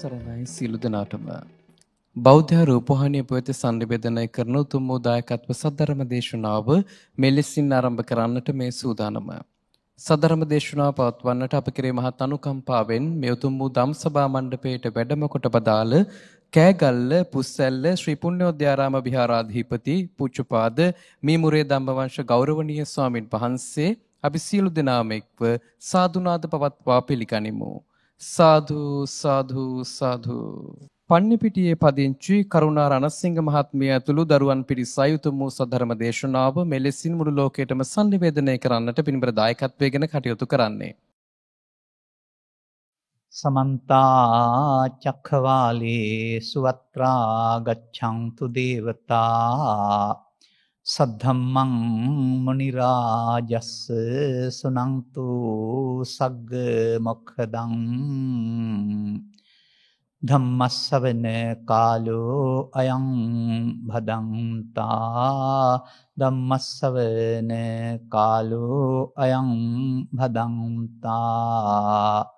සරණයි සියලු දෙනාටම බෞද්ධ රූපවාහිනිය පුවත සංනිවේදනය කරන උතුම් වූ දායකත්ව සද්ධර්ම දේශනාව මෙලෙසින් ආරම්භ කරන්නට මේ සූදානම. සද්ධර්ම දේශනාව පවත්වන්නට අප කෙරේ මහත් අනුකම්පාවෙන් මේ උතුම් වූ ධම්සභා මණ්ඩපයේට වැඩම කොට බදාළ කෑගල්ල පුස්සැල්ල ශ්‍රී පුණ්‍යෝද්‍යාරාම විහාරාධිපති පූජ්‍යපාද මීමුරේ ධම්මවංශ ගෞරවනීය ස්වාමින් වහන්සේ අපි සියලු දෙනාම එක්ව සාදුනාද පවත්වා පිළිගනිමු. සාදු සාදු සාදු පන්නිපිටියේ පදිංචි කරුණා රණසිංහ මහත්මිය ඇතුළු දරුවන් පිරිස අයුතුම වූ සධර්ම දේශනාව මෙලෙසින් මුළු ලෝකයටම sannivedanaya කරන්නට පින්බර දායකත්වයේගෙන කටයුතු කරන්නේ. සමන්ත චක්ඛවාලේ සුවත්‍රා ගච්ඡන්තු දේවතා සද්ධම්මං මුනි රාජස් සුනන්තු සග්ග මොක්ඛදං ධම්මස්සවන කාලෝ අයං භදංතා ධම්මස්සවන කාලෝ අයං භදංතා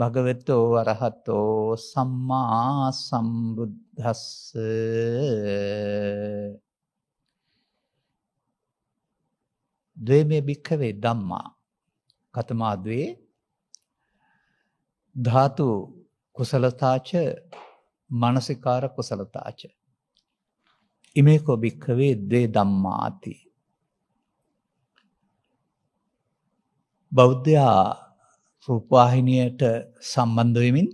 භගවතෝ අරහතෝ සම්මා සම්බුද්දස්ස ද්වේමේ භික්ඛවේ ධම්මා කතමා ද්වේ ධාතු කුසලතාච මානසිකාර කුසලතාච ඉමේකෝ භික්ඛවේ ද්වේ ධම්මාති බෞද්ධයා රූපවාහිනියට සම්බන්ධ වෙමින්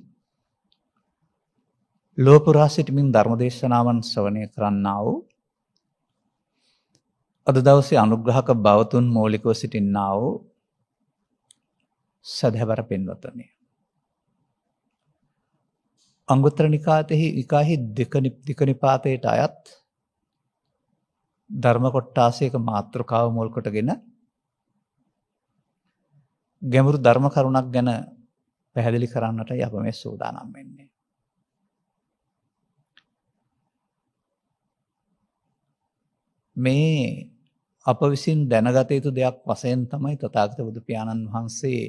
ලෝපුරා සිටමින් ධර්මදේශනාවන් ශ්‍රවණය කරන්නා වූ අද දවසේ අනුග්‍රහක භවතුන් මූලිකව සිටින්නා වූ සදහැවර පින්වතනි අංගුත්තර නිකාතෙහි විකාහි දෙකනිපාතයට අයත් ධර්ම කොට්ටාසයක මාතෘකාව මුල් කොටගෙන ගැඹුරු ධර්ම කරුණක් ගැන පැහැදිලි කරන්නටයි අප මේ සූදානම් වෙන්නේ. මේ අප විසින් දැනගත යුතු දෙයක් වශයෙන් තමයි තථාගත බුදු පියාණන් වහන්සේ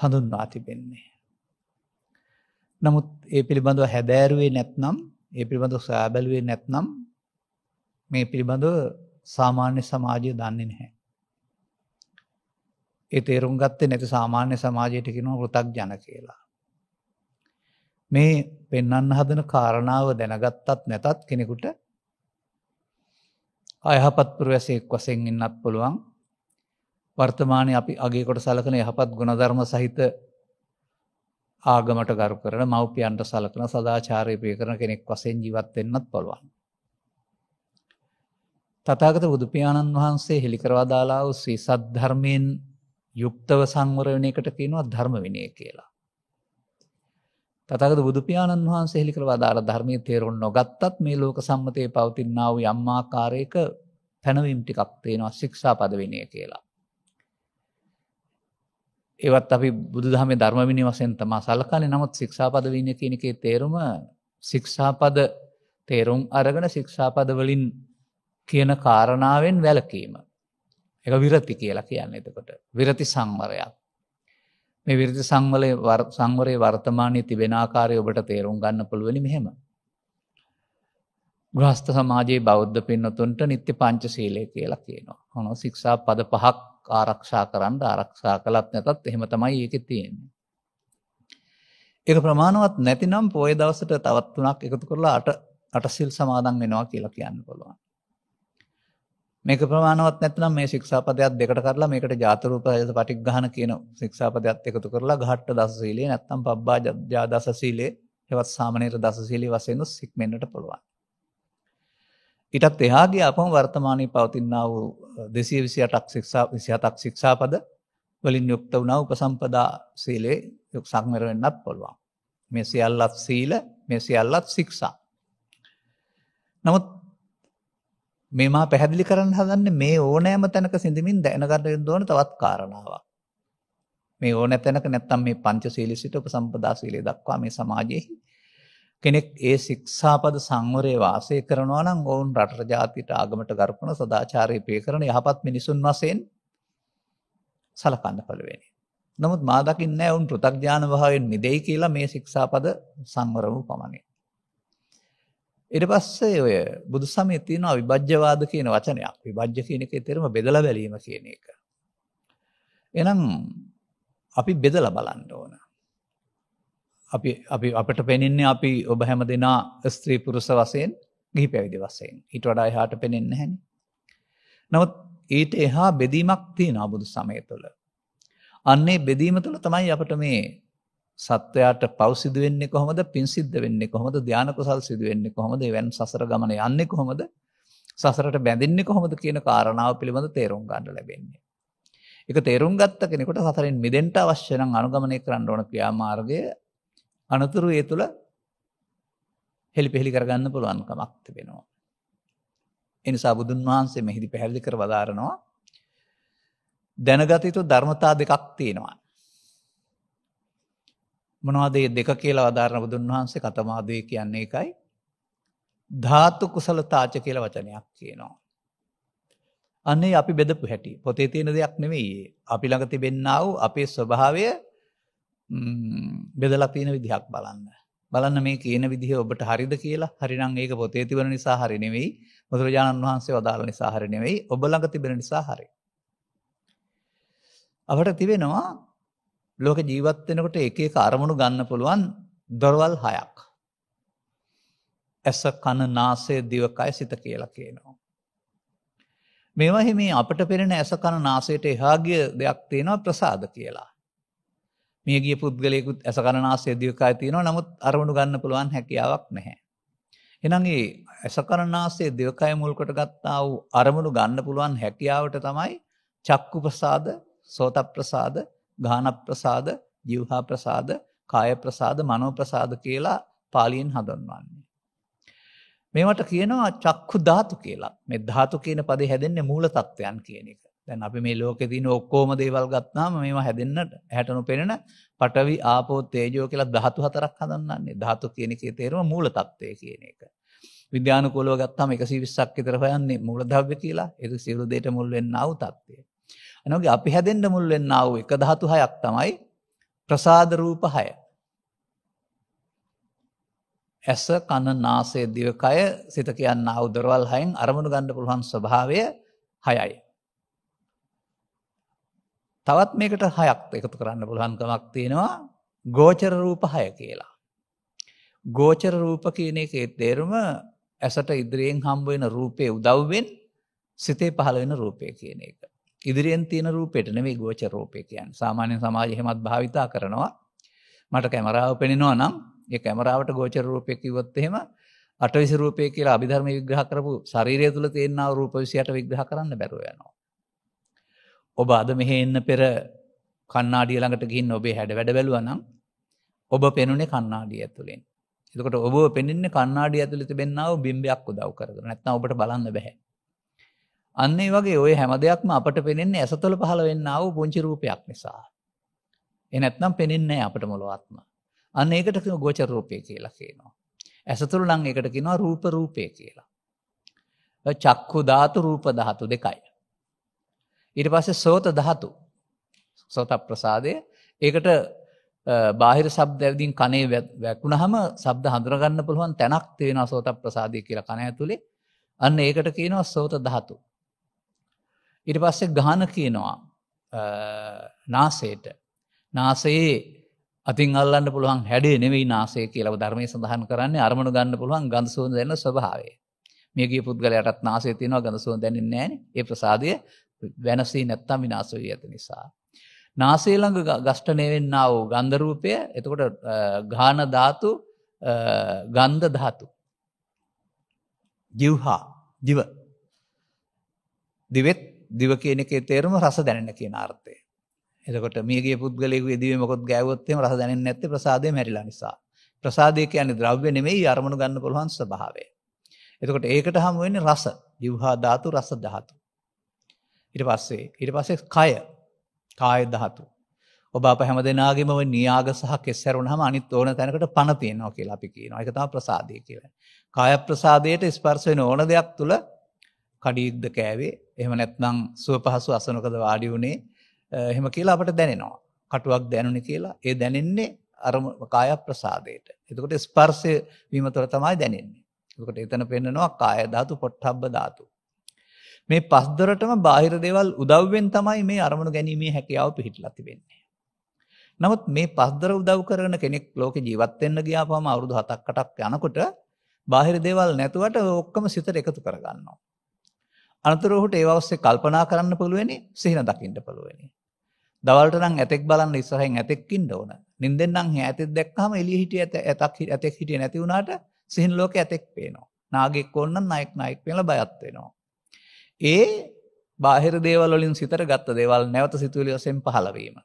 හඳුන්වා තිබෙන්නේ. නමුත් ඒ පිළිබඳව හැදෑරුවේ නැත්නම් ඒ පිළිබඳව සොයා බැලුවේ නැත්නම් මේ පිළිබඳව සාමාන්‍ය සමාජය දන්නේ නැහැ. ඒ තේරුම් ගත්තේ නැති සාමාන්‍ය සමාජයට කියනවා පෘථග්ජන කියලා. මේ පෙන්වන්න හදන කාරණාව දැනගත්තත් නැතත් කෙනෙකුට අයහපත් පුරවැසයෙක් වසෙන් ඉන්නත් පුළුවන් වර්තමානය අපි අගේ කොට සලකන යහපත් ගුණධර්ම සහිත ආගමට ගරු කරන මව්පියන්ට සලකන සදාචාරයපය කරන කෙනෙක් වසෙන් ජීවත් වෙන්නත් පුළුවන්. තතාගත බුදුපාණන් වහන්සේ හෙළිකරවා දාලා වූ ශ්‍රී සද්ධර්මයෙන් යුක්තව සංවර වෙන එකට කියනවා ධර්ම විනය කියලා. තථාගත බුදු පියාණන් වහන්සේ හෙළි කළ වදාළ ධර්මයේ තේරුම් නොගත්තත් මේ ලෝක සම්මතයේ පවතිනා වූ යම් ආකාරයක පැනවීම් ටිකක් තියෙනවා ශික්ෂාපද විනය කියලා. ඒවත් අපි බුදුදහමේ ධර්ම විනය වශයෙන් තමයි සලකන්නේ. නමුත් ශික්ෂාපද විනය කියන එකේ තේරුම ශික්ෂාපද තේරුම් අරගෙන ශික්ෂාපද වලින් කියන කාරණාවෙන් වැළකීම. එක විරති කියලා කියන්න එතකොට විරති සංවරයක් මේ විරති සංවලය සංවරය වර්තමානය තිබෙන ආකාරය ඔබට තේරුම් ගන්න පුළුවනි මෙහෙම ග්‍රස්ථ සමාජයේ බෞද්ධ පින්නතුන්ට නිත්‍ය පංචශීලය කියලා කියනවා හොනො සික්ෂා පද පහක් ආරක්ෂා කරන්න ආරක්ෂා කළත් නැතත් එහෙම තමයි ඒක තියෙන්නේ එක ප්‍රමාණවත් නැතිනම් පොය දවසට තවත් තුනක් එකතු කරලා අට අටසිල් සමාදන් වෙනවා කියලා කියන්න පුළුවන් මේක ප්‍රමාණවත් නැත්නම් මේ ශික්ෂාපදයක් දෙකට කරලා මේකට ජාතරූපයස පටිග්ගහන කියන ශික්ෂාපදයක් එකතු කරලා ඝට්ට දස සීලය නැත්නම් පබ්බා ජා දස සීලය හෙවත් සාමනීර දස සීලය වශයෙන් සික්මෙන්නට පුළුවන්. ඊටත් එහා ගිය අපම වර්තමානයේ පවතිනා වූ 228ක් ශික්ෂා 27ක් ශික්ෂාපද වලින් යුක්ත වුණා උපසම්පදා සීලේ යොක් සංවර වෙන්නත් පුළුවන්. මේ සියල්ලත් සීල, මේ සියල්ලත් ශික්ෂා. නමුත් මේ මා පැහැදිලි කරන්න හදන්නේ මේ ඕනෑම තැනක සිඳමින් දැනගන්න ඕන තවත් කාරණාවක්. මේ ඕනෑ තැනක නැත්තම් මේ පංචශීලී සිට උපසම්පදා ශීලයේ දක්වා මේ සමාජයේ කෙනෙක් ඒ ශික්ෂාපද සංවරයේ වාසය කරනවා නම් ඔවුන් රටට ජාතියට ආගමට ගරුපන සදාචාරයේ ප්‍රේකරණ යහපත් මිනිසුන් වශයෙන් සලකන්න පළවෙනි. නමුත් මා දකින්නේ ඔවුන් පෘථග්ජාන භාවයෙන් මිදෙයි කියලා මේ ශික්ෂාපද සංවර වූ පමණයි. ඊට පස්සේ ඔය බුදු සමයේ තියෙනවා විභජ්‍යවාද කියන වචනයක්. විභජ්‍ය කියන එකේ තේරුම බෙදලා බැලීම කියන එක. එහෙනම් අපි බෙදලා බලන්න ඕන. අපි අපි අපට පෙනෙන්නේ අපි ඔබ හැමදෙනා ස්ත්‍රී පුරුෂ වශයෙන් ගිහි පැවිදි වශයෙන්. ඊට වඩා එහාට පෙනෙන්නේ නැහෙනි. නමුත් ඊට එහා බෙදීමක් තියෙනවා බුදු සමය තුළ. අන්නේ බෙදීම තුළ තමයි අපට මේ සත්වයාට පව් සිදු වෙන්නේ කොහොමද? පින් සිද්ධ වෙන්නේ කොහොමද? ධානය කුසල් සිදු වෙන්නේ කොහොමද? එවන් සසර ගමන යන්නේ කොහොමද? සසරට බැඳෙන්නේ කොහොමද කියන කාරණාව පිළිබඳ තේරුම් ගන්න ලැබෙන්නේ. ඒක තේරුම් ගත්ත කෙනෙකුට සසරෙන් මිදෙන්න අවශ්‍ය නම් අනුගමනය කරන්න ඕන ක්‍රියාමාර්ගය අනතුරු ඒ තුළ හෙලිපෙහෙලි කරගන්න පුළුවන් කමක් තිබෙනවා. ඒ නිසා බුදුන් වහන්සේ මෙහිදී පැහැදිලි කර වදාරනවා දැනගත යුතු ධර්මතා දෙකක් තියෙනවා. මොනවදේ දෙක කියලා අධාරණ බුදුන් වහන්සේ කතමාදය කියන්නේ එකයි. ධාතු කුසල තාච කියල වචනයක් කියනවා. අන්නේ අපි බෙදපු හැටි පොතේ තියෙන දෙයක් නෙවෙයි අපි ළඟ තිබෙන්නාව අපේ ස්වභාවය බෙදලා තියෙන විදිහක් බලන්න. බලන්න මේ කියන විදිහ ඔබට හරිද කියලා හරිනම් ඒක පොතේ තිබෙන නිසා හරි නෙවෙයි බුදුරජාණන් වහන්සේ වදාළ නිසා හරි නෙවෙයි ඔබ ළඟ තිබෙන නිසා හරි. අපට තිබෙනවා ලෝක ජීවත් වෙනකොට එක එක අරමුණු ගන්න පුළුවන් දොරවල් හයක්. ඇස කණ නාසය දිවකය සිත කියලා කියනවා. මේවාහි මේ අපට පෙරෙන ඇස කණ නාසයට එහාගිය දෙයක් තියෙනවා ප්‍රසාද කියලා. මේගිය පුද්ගලයකුත් ඇස කණ නාසය දිවකය තියෙනවා නමුත් අරමුණු ගන්න පුළුවන් හැකියාවක් නැහැ. එනම් ඒ ඇස කණ නාසය දිවකය මුල් කොට ගත්තා වූ අරමුණු ගන්න පුළුවන් හැකියාවට තමයි චක්කු ප්‍රසාද, සෝත ප්‍රසාද, ගාන ප්‍රසාද, ජීවහා ප්‍රසාද, කාය ප්‍රසාද, මනෝ ප්‍රසාද කියලා පාලියෙන් හඳුන්වන්නේ. මේවට කියනවා චක්කු ධාතු කියලා. මේ ධාතු කියන පදේ හැදෙන්නේ මූල තත්වයන් කියන එක. දැන් අපි මේ ලෝකේ තියෙන ඔක්කොම දේවල් ගත්තාම මේවා හැදෙන්නට ඇහැටනු පෙනෙන පඨවි ආපෝ තේජෝ කියලා ධාතු හතරක් හඳුන්වන්නේ. ධාතු කියන එකේ තේරුම මූල තත්වය කියන එක. විද්‍යානුකූලව ගත්තාම 120ක් විතර හොයන්නේ මූලද්‍රව්‍ය කියලා. ඒක සියලු දෙයට මුල් වෙන්නා වූ තත්ත්වය. එනෝගේ අපි හැදෙන්ඩ මුල් වෙන්නා වූ එක ධාතු හයක් තමයි ප්‍රසාද රූප හය. ඇස කණ නාසය දිවකය සිත කියන්න අවුදරවල් හයින් අරමුණු ගණ්ඩ පුළුවන් ස්වභාවය හයයි. තවත් මේකට හයක් එකතු කරන්න පුළුවන්කමක් තියෙනවා ගෝචර රූප හය කියලා. ගෝචර රූප කියන එක තේරුම ඇසට ඉදිරියෙන් හම්බුවෙන රූපය උදව්වෙන් සිතේ පහළ වෙන රූපය කියන එක. ඉදිරියෙන් තියෙන රූපයට නෙවෙයි ගෝචර රූපය කියන්නේ. සාමාන්‍ය සමාජය එහෙමත් භාවිතා කරනවා. මට කැමරාව පෙනෙනවා නම් ඒ කැමරාවට ගෝචර රූපය කිව්වොත් එහෙම අටවිසි රූපය කියලා අභිධර්ම විග්‍රහ කරපු ශරීරය තුල තියෙනා රූප 28 විග්‍රහ කරන්න බැරුව යනවා. ඔබ අද මෙහි එන්න පෙර කණ්ණාඩිය ළඟට ගිහින් ඔබේ හැඩ වැඩ බැලුවා නම් ඔබ පෙනුනේ කණ්ණාඩිය ඇතුලෙන්. එතකොට ඔබව පෙනෙන්නේ කණ්ණාඩිය ඇතුලේ තිබෙනා වූ බිම්බයක් උදව් කරගෙන. නැත්නම් ඔබට බලන්න බෑ. අන්න ඒ වගේ ඔය හැම දෙයක්ම අපට පෙනෙන්නේ ඇසතොල පහළ වෙන්න වූ පුංචි රූපයක් නිසා. ඒ නැත්නම් පෙනෙන්නේ අපට මොළවත්ම. අන්න ඒකට කියනවා ගෝචර රූපය කියලා කියනවා. ඇසතුළු නම් ඒකට කියනවා රූප රූපය කියලා. චක්කු ධාතු රූප ධාතු දෙකයි. ඊට පස්සේ සෝත ධාතු. සෝත ප්‍රසාදය ඒකට බාහිර ශබ්ද ඇවිදින් කනේ වැකුණහම ශබ්ද හඳුනගන්න පුළුවන් තැනක් තියෙනවා සෝත ප්‍රසාදය කියලා කන ඇතුලේ. අන්න ඒකට කියනවා සෝත ධාතු. ඉට පස්සේ ගාන කියනවා නාසේට නාසයේ අතින් අල්ලන්න පුළුවන් හැඩේ නෙවෙයි නාසේ කියලව ධර්මය සඳහන් කරන්නේ අරමුණ ගන්න පුළුවන් ගඳසුවන් දෙන්න ස්වභාවේ මේගේ පුද්ගලයටත් නාසේ තියෙනවා ගඳසුවන් දැනෙන්නේ නැහැ ඒ ප්‍රසාදය වෙනසී නැත්තම් විනාශ වී ඇති නිසා නාසය ළඟ ගෂ්ඨණය වෙන්නා වූ ගන්ධ රූපය එතකොට ඝාන ධාතු ගන්ධ ධාතු ජීවහා ජීව දිවෙත් දිව කියන එකේ තේරුම රස දැනෙන කියන අර්ථය. එතකොට මියගිය පුද්ගලයෙකු එදිවේ මොකොත් ගෑවොත් එහෙම රස දැනෙන්නේ නැත්තේ ප්‍රසාදය මැරිලා නිසා. ප්‍රසාදය කියන්නේ ද්‍රව්‍ය නෙමෙයි අරමුණු ගන්න පුළුවන් ස්වභාවය. එතකොට ඒකට හමු වෙන්නේ රස. ජීවහා ධාතු රස ධාතු. ඊට පස්සේ ඊට පස්සේ කය. කාය ධාතු. ඔබ අප හැමදෙනාගේම ওই නියාග සහ කෙස්සර වුණාම අනිත් ඕන තැනකට පණ තියෙනවා කියලා අපි කියනවා. ඒක තමයි ප්‍රසාදය කියලා. කාය ප්‍රසාදයට ස්පර්ශ වෙන ඕන දෙයක් තුල කඩියුද්ද කෑවේ එහෙම නැත්නම් සුව පහසු අසනකද වාඩි වුණේ එහෙම කියලා අපට දැනෙනවා. කටුවක් දැනුනේ කියලා ඒ දැනෙන්නේ අර කාය ප්‍රසාදයට. එතකොට ස්පර්ශය වීමතර තමයි දැනෙන්නේ. එතකොට එතන පෙන්නනවා කාය ධාතු පොට්ටබ්බ ධාතු. මේ පස් දොරටම බාහිර දේවල් උදව්වෙන් තමයි මේ අරමුණු ගැනීමේ හැකියාව පිහිටලා තිබෙන්නේ. නමුත් මේ පස් දොර උදව් කරන කෙනෙක් ලෝකේ ජීවත් වෙන්න ගියාපම අවුරුදු 7ක් 8ක් යනකොට බාහිර දේවල් නැතුවට ඔක්කොම සිතට එකතු කරගන්නවා. අනතුරුව ඔහුට ඒව ඔස්සේ කල්පනා කරන්න පුළුවෙනි සිහින දකින්න පුළුවෙනි. දවල්ට නම් ඇතෙක් බලන්න ඉස්සරහින් ඇතෙක් ඉන්න ඕන. නිින්දෙන් නම් ඇතෙක් දැක්කම එළිය හිටිය ඇතක් ඇතෙක් හිටියේ නැති වුණාට සිහින ලෝකේ ඇතෙක් පේනවා. නාගෙක් ඕන නම් නායක නායක වෙලා බයත් වෙනවා. ඒ බාහිර දේවල් වලින් සිතට ගත්ත දේවල් නැවත සිතුවිලි වශයෙන් පහළ වීම.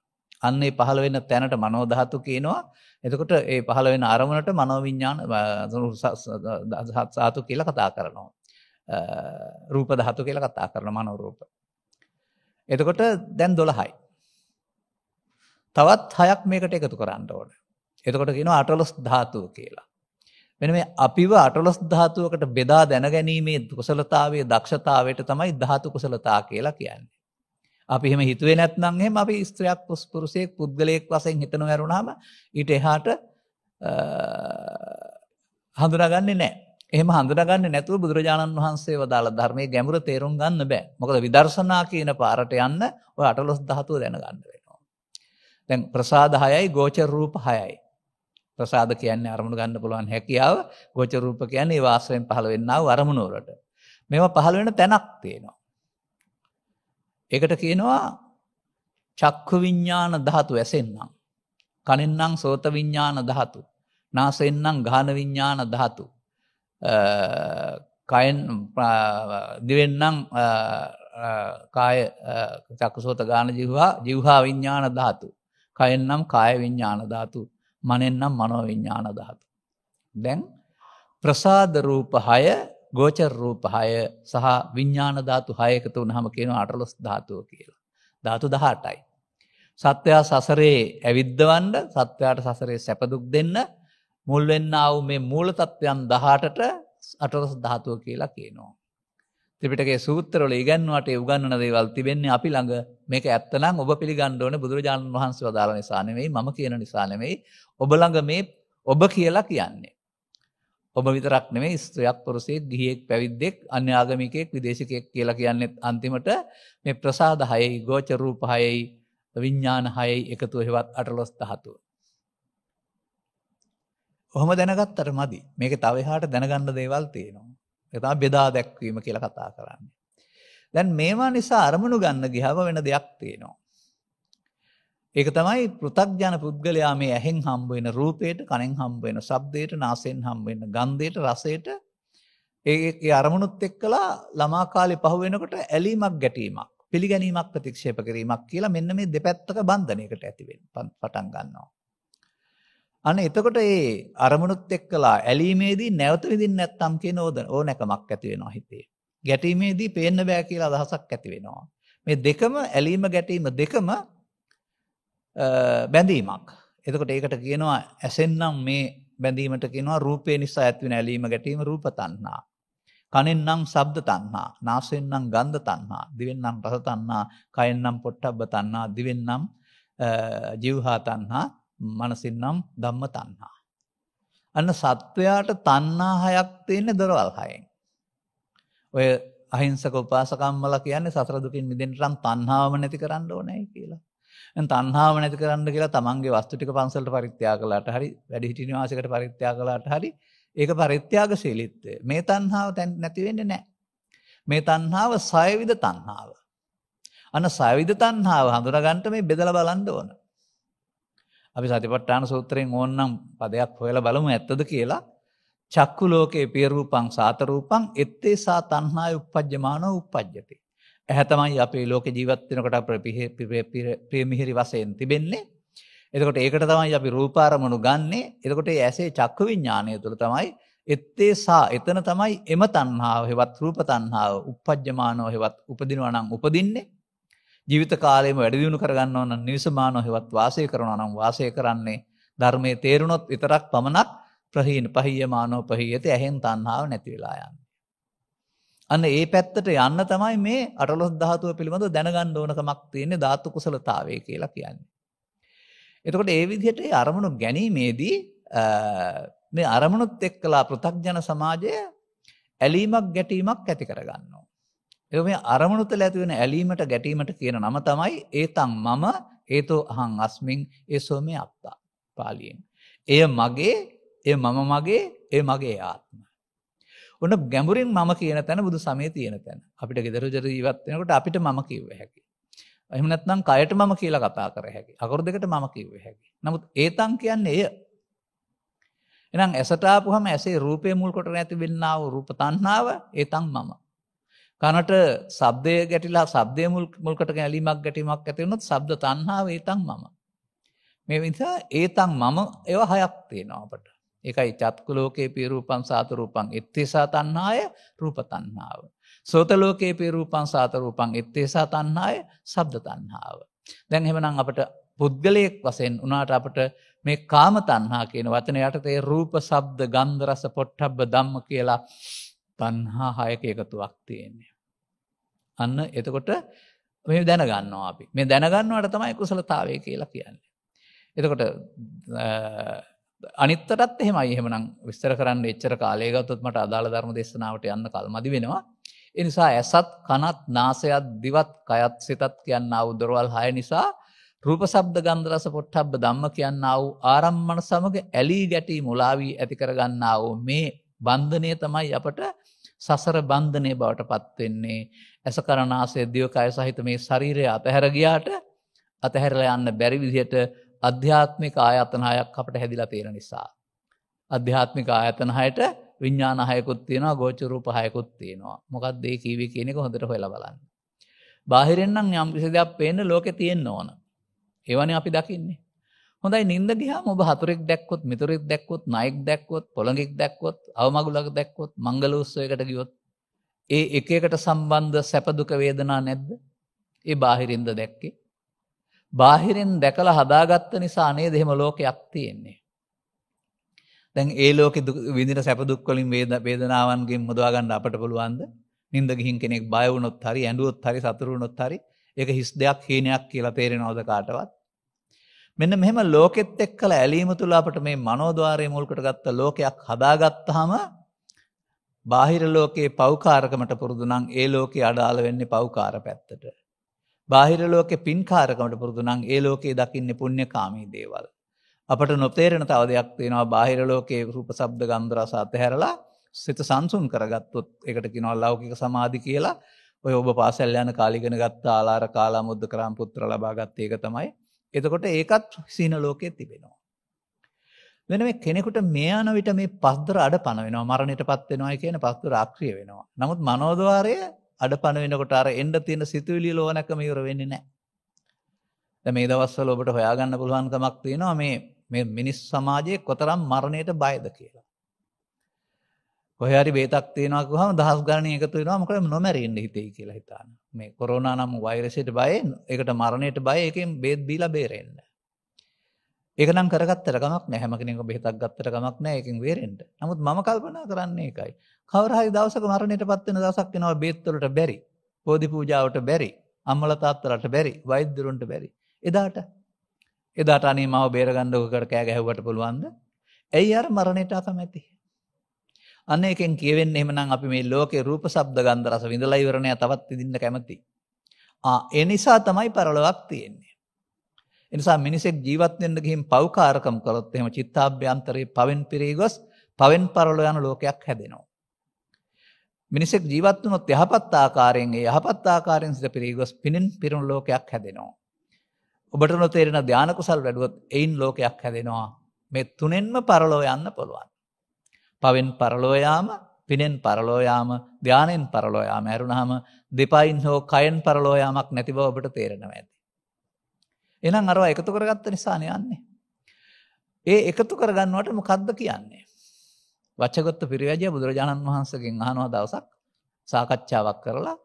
අන්න ඒ පහළ වෙන තැනට මනෝ ධාතු කියනවා. එතකොට ඒ පහළ වෙන අරමුණට මනෝවිඤ්ඤාණ සාතු කියලා කතා කරනවා. රූප ධාතු කියල කතා කරන මනෝරූප. එතකොට දැන් දොළහයි. තවත් හයක් මේකට එකතු කරන්න ඕන. එතකොට කියන අටලොස් ධාතුව කියලා. මෙන මේ අපිව අටලොස් ධාතුවකට බෙදා දැනගැනීමේ කුසලතාවේ දක්ෂතාවයට තමයි ධාතු කුසලතා කියලා කියන්නේ. අපි එහෙම හිතුවේ නැත්නම් එහෙම අපි ස්ත්‍රියක් පුස්පුරුෂයෙක් පුද්ගලයෙක් වශයෙන් හිතනව ඇරුණාම ඊට එහාට හඳුනාගන්නේ නැහැ. එහෙම හඳුනගන්න නැතුව බුදුරජාණන් වහන්සේ වදාළ ධර්මයේ ගැඹුර තේරුම් ගන්න බෑ. මොකද විදර්ශනා කියන පාරට යන්න ඔය අටලොස් ධාතුව දැනගන්න වෙනවා. දැන් ප්‍රසාද 6යි ගෝචර රූප 6යි. ප්‍රසාද කියන්නේ අරමුණු ගන්න පුළුවන් හැකියාව, ගෝචර රූප කියන්නේ ඒ වාසයෙන් පහළ වෙන්නා වූ අරමුණු වලට. මේවා පහළ වෙන තැනක් තියෙනවා. ඒකට කියනවා චක්කු විඤ්ඤාණ ධාතු ඇසෙන්නම්. කනෙන්නම් සෝත විඤ්ඤාණ ධාතු. නාසයෙන්නම් ගාන විඤ්ඤාණ ධාතු. කයින් දිවෙන්නම් කාය චක්කසෝත ගාන ජිව්වා ජිව්හා විඤ්ඥාන ධාතු. කයෙන්නම් කාය විඤ්ඥාන ධාතු මනෙන්නම් මනෝ විඤ්ඥාන ධාතු. දැන් ප්‍රසාද රූප හය ගෝචර් රූප හය සහ විඤ්ඥාන ධාතු හයකතු වනහම කියන අටලොස් ධාතුව කියලා. ධාතු දහටයි. සත්වයා සසරේ ඇවිද්ධවන්ඩ සත්වයාට සසරේ සැපදුක් දෙන්න මුල් වෙන්නාව මේ මූල තත්ත්වයන් දහටට අටරස ධාතුව කියලා කියනවා. ත්‍රිපිටකේ සූත්‍රවල ඉගන්වුවට ඒ උගන්වන දේවල් තිබෙන්නේ අපි ළඟ මේක ඇත්තනම් ඔබ පිළිගන්න ඕනේ බුදුරජාණන් වහන්සේ වදාළ නිසා නෙමෙයි මම කියන නිසා නෙමෙයි ඔබ ළඟ මේ ඔබ කියලා කියන්නේ. ඔබ විතරක් නෙමෙයි ස්ත්‍රියක් පුරුෂයෙක් ගිහියෙක් පැවිද්දෙක් අන්‍ය ආගමිකයෙක් විදේශිකයෙක් කියලා කියන්නේ අන්තිමට මේ ප්‍රසාද හයයි ගෝචර රූප හයයි විඥාන හයයි එකතුව හෙවත් 18 ධාතුව. ඔහොම දැනගත්තට මදි මේක තව එහාට දැනගන්න දේවල් තියෙනවා. එතම බෙදා දැක්වීම කියලා කතා කරන්නේ. දැන් මේවා නිසා අරමුණු ගන්න ගිහම වෙන දෙයක් තියෙනවා. ඒක තමයි පෘථග්ජන පුද්ගලයා මේ ඇහෙන් හම්බ වෙන රූපයට, කනෙන් හම්බ වෙන ශබ්දයට, නාසයෙන් හම්බ වෙන ගන්ධයට, රසයට ඒ අරමුණුත් එක්කලා ළමා කාලේ පහ වෙනකොට ඇලීමක් ගැටීමක් පිළිගැනීමක් ප්‍රතික්ෂේප කිරීමක් කියලා මෙන්න මේ දෙපැත්තක බන්ධනයකට ඇති වෙන්න පටන් ගන්නවා. අන්න එතකොට ඒ අරමුණුත් එක්කලා ඇලීමේදී නැවත විඳින්න නැත්තම් කියන ඕනෑකමක් ඇති වෙනවා හිතේ. ගැටීමේදී පේන්න බෑ කියලා අදහසක් ඇති වෙනවා. මේ දෙකම ඇලීම ගැටීම දෙකම බැඳීමක්. එතකොට ඒකට කියනවා ඇසෙන්නම් මේ බැඳීමට කියනවා රූපේ නිසා ඇතිවෙන ඇලීම ගැටීම රූප තණ්හා. කනෙන්නම් ශබ්ද තණ්හා, නාසයෙන්නම් ගන්ධ තණ්හා, දිවෙන්නම් රස තණ්හා, කයෙන්නම් පොට්ටබ්බ තණ්හා, දිවෙන්නම් ජීවහා තණ්හා මනසින්නම් ධම්ම තන්හා. අන්න සත්වයාට තන්නා හයක් තියන්නේ දොරවල් හයෙන්. ඔය අහිංසක උපාසකම්මල කියන්නේ සසරදුකින් මිදෙන්ටරම් තන්හාාව නැති කරන්න ඕනෑ කියලා. තන්හාාව නැති කරන්න කියලා තමන්ගේ වස්තුටික පන්සල්ට පරිත්‍යා කලාට හරි වැඩිහිටි නිවාසකට පරිත්‍යා කලාට හරි ඒක පරිත්‍යාග ශීලිත්වය මේ තන්හාාව තැන් නැතිවෙන්න නෑ. මේ තන්හාාව සයවිධ තන්හාාව. අන සවිධ තන්හාාව හඳුරගන්ට මේ බෙදල බලන්න ඕන. අපි සතිපට්ඨාන සූත්‍රයෙන් ඕන්නම් පදයක් හොයල බලමු ඇත්තද කියලා චක්කු ලෝකයේ පියරූපං සාතරූපං එත්තේ සා තණ්හාය උප්පජ්ජමානෝ උප්පජ්ජති. ඇහැ තමයි අපේ ලෝක ජීවත් වෙනකොට ප්‍රේමිහිරි වශයෙන් තිබෙන්නේ. එතකොට ඒකට තමයි අපි රූපාරමණු ගන්නෙ. එතකොට ඒ ඇසේ චක්කු විඥානය තුළ තමයි එත්තේ සා එතන තමයි එම තණ්හාව හෙවත් රූප තණ්හාව උප්පජ්ජමානෝ හෙවත් උපදිනවා නම් උපදින්නේ. ජීවිත කාලයම වැඩදිියුණු කරගන්න ඕන නිවසමානෝ හෙවත් වාසය කරනවා නම් වාසය කරන්නේ ධර්මය තේරුණොත් විතරක් පමණක් ප්‍රහීන පහිය මානෝ පහියත ඇහෙන් තන්නාව නැතිවෙලායන්න. අන්න ඒ පැත්තට යන්න තමයි මේ අටලොස් ධාතුව පිළිබඳ දැනගන්න ඕනකමක් තියන්නේ ධාත්තු කුසලතාවේ කියලා කියන්නේ. එතකොට ඒ විදිහට අරමුණු ගැනීමේදී මේ අරමුණුත් එක්කලා පෘථක්ජන සමාජය ඇලීමක් ගැටීමක් ඇති කරගන්න. ඒ මේ අරමුණු තුළ ඇති වෙන ඇලීමට ගැටීමට කියන නම තමයි ඒතං මම ඒතෝ අහං අස්මින් ඒසෝ මේ අත්තා පාලියෙන්. එය මගේ, එය මම මගේ, එය මගේ ආත්ම. ඔන්න ගැඹුරින් මම කියන තැන බුදු සමයේ තියෙන තැන. අපිට gedara ජර ජීවත් වෙනකොට අපිට මම කිව්ව හැකි. එහෙම නැත්නම් කයට මම කියලා කතා කර හැකි. අකුරු දෙකට මම කිව්ව හැකි. නමුත් ඒතං කියන්නේ එය. එහෙනම් ඇසට ආපුවම ඇසේ රූපේ මුල් කොටගෙන ඇති වෙන්නා වූ රූප තණ්හාව ඒතං මම. කනට ශබ්දය ගැටිලා ශබ්දය මුල් මුල්කට ගැලීමක් ගැටීමක් ඇති වුණොත් ශබ්ද තණ්හාව ඒතන් මම. මේ නිසා ඒතන් මම ඒවා හයක් තියෙනවා අපට. ඒකයි චක්කු ලෝකේ පී රූපං සාත රූපං එත්තේසා තණ්හාය රූප තණ්හාව. සෝත ලෝකේ පී රූපං සාත රූපං එත්තේසා තණ්හාය ශබ්ද තණ්හාව. දැන් එහෙමනම් අපට පුද්ගලයෙක් වශයෙන් උනාට අපට මේ කාම තණ්හා කියන වචන යටතේ රූප, ශබ්ද, ගන්ධ, රස, පොට්ටබ්බ, ධම්ම කියලා තණ්හා හයක එකතුවක් තියෙනවා. අන්න එතකොට මේ දැනගන්නවා අපි මේ දැනගන්නවට තමයි කුසලතාවය කියලා කියන්නේ. එතකොට අනිත්තටත් එහෙම එහෙමනම් විස්තර කරන්න එච්චර කාලයගත්තුත්මට අදාළ ධර්ම දේශනාවට යන්න කල් මදි වෙනවා. එනිසා ඇසත් කනත් නාසයත් දිවත් කයත් සිතත් කියන්න අවුදොරවල් හය නිසා රූප සබ්ද ගන්දරස පොට්ටබ්බ දම්ම කියන්න වූ ආරම්මන සමඟ ඇලී ගැටී මුලාවී ඇති කරගන්නාව මේ බන්ධනය තමයි අපට සසර බන්ධනය බවට පත්වෙන්නේ ඇස කරනාසේ දියෝකය සහිත මේ ශරීරය අතහැරගයාට අතහැරලා යන්න බැරි විදිහට අධ්‍යාත්මික ආයතනහයක් අපට හැදිලා තියෙන නිසා. අධ්‍යාත්මික ආයතනහයට විඤ්ඥාන හයකුත් තියෙනවා ගෝචරූප හයකුත් තියෙනවා මොකක් දේ කීවී කියනෙක හොඳට හොල බලන්න. බාහිරෙන්න්නම් යම් කිසි දෙයක් පේන්න ලෝකෙ තියෙන් ඕන. ඒවන අපි දකින්නේ. හොඳයි නින්ද ගියාම ඔබ හතුරෙක් දැක්කොත් මිතුරෙක් දැක්කොත් ණයෙක් දැක්කොත් පොළඟෙක් දැක්කොත් අවමගුලක් දැක්කොත් මංගල උත්සවයකට ගියොත් ඒ එක එකට සම්බන්ධ සැප දුක වේදනා නැද්ද? ඒ බාහිරින්ද දැක්කේ. බාහිරින් දැකලා හදාගත්ත නිසා නේද එහෙම ලෝකයක් තියෙන්නේ. දැන් ඒ ලෝකෙ විඳින සැප දුක් වලින් වේදනාවන්ගෙන් මුදවා ගන්න අපට පුළුවන්ද? නිින්ද ගිහින් කෙනෙක් බය වුණොත් හරි ඇඬුවොත් හරි සතුරු වුණොත් හරි ඒක හිස් දෙයක් හීනයක් කියලා තේරෙනවද කාටවත්? මෙන්න මෙහෙම ලෝකෙත් එක්කලා ඇලීම තුල අපට මේ මනෝද්වාරයේ මුල් කොටගත්ත ලෝකයක් හදාගත්තාම බාහිර ලෝකේ පෞකාරකමට පුරුදු නම් ඒ ලෝකේ අඩාල වෙන්නේ පෞකාර පැත්තට. බාහිර ලෝකේ පින්කාරකමට පුරුදු නම් ඒ ලෝකේ දකින්නේ පුණ්‍යකාමී දේවල්. අපට නොතේරෙන තව දෙයක් තියෙනවා බාහිර ලෝකේ රූප ශබ්ද ගන්ධ රස අතහැරලා සිත සංසුන් කරගත්තොත් ඒකට කියනවා ලෞකික සමාධි කියලා. ඔය ඔබ පාසල් යන කාලේ ඉගෙන ගත්ත ආලාර කාලා මුද්ද කරාම් පුත්‍ර ලබාගත් එක තමයි එතකොට ඒකත් සීන ලෝකයේ තිබෙනවා. වෙන මේ කෙනෙකුට මේ යන විට මේ පස්දර අඩපණ වෙනවා මරණයට පත් වෙනවායි කියන පස්දර අක්‍රිය වෙනවා. නමුත් මනෝද්වාරය අඩපණ වෙනකොට අර එන්න තියෙන සිතුවිලි ලෝණකම ඉවර වෙන්නේ නැහැ. දැන් මේ දවස්වල ඔබට හොයාගන්න පුළුවන්කමක් තියෙනවා මේ මේ මිනිස් සමාජයේ කොතරම් මරණයට බයද කියලා. කොහරි බේතක් තියෙනවා හම දහස් ගණන එකතු වෙනවා මොකද නොමැරෙන්න හිතේ කියලා හිතාන මේ කොරෝනා නම් වෛරසයට බය එකට මරණයට බය එකෙන් බේත් දීලා බේරෙන්න ඒක නම් කරගත්තට ගමක් නැහැ හැම කෙනෙකුම බෙහෙතක් ගත්තට ගමක් නැහැ ඒකෙන් වේරෙන්න නමුත් මම කල්පනා කරන්නේ ඒකයි කවර හරි දවසක මරණයටපත් වෙන දවසක් එනවා බේත් වලට බැරි බෝධි පූජාවට බැරි අම්මලා තාත්තලාට බැරි වෛද්‍යරුන්ට බැරි එදාට එදාට අනේ මාව බේරගන්න ඔකකට කෑ ගැහුවට පුළුවන්ද ඇයි අර මරණයට අකමැති අන්න එකෙන් කියවෙන්නේ එහෙමනම් අපි මේ ලෝකේ රූප ශබ්ද ගන්ධ රස විඳලා ඉවරණය තවත් විඳින්න කැමති. ආ ඒ නිසා තමයි පරලොවක් තියෙන්නේ. ඒ නිසා මිනිසෙක් ජීවත් වෙන්න ගිහින් පව්කාරකම් කළොත් එහෙම චිත්තාභ්‍යන්තරේ පවෙන් පිරී ගොස් පවෙන් පරලොව යන ලෝකයක් හැදෙනවා. මිනිසෙක් ජීවත් වුණොත් යහපත් ආකාරයෙන් ඒ යහපත් ආකාරයෙන් සිත පිරී ගොස් පිනින් පිරුණු ලෝකයක් හැදෙනවා. ඔබට නොතේරෙන ධාන කුසල් වැඩුවොත් එයින් ලෝකයක් හැදෙනවා. මේ තුනෙන්ම පරලොව යන්න පුළුවන්. පවෙන් පරලෝයාම පිනෙන් පරලෝයාම ධ්‍යානෙන් පරලෝයාම ඇරුණහම දෙපයින් හෝ කයෙන් පරලෝයාමක් නැතිව ඔබට තේරෙනව ඇති. එනම් අරවා එකතු කරගත්ත නිසාන යන්නේ. ඒ එකතු කරගන්නවට මොකද්ද කියන්නේ. වච්චගොත්ත පිරිවැජය බුදුරජාණන් වහන්සගෙන් අහනවා දවසක් සාකච්ඡාවක් කරලා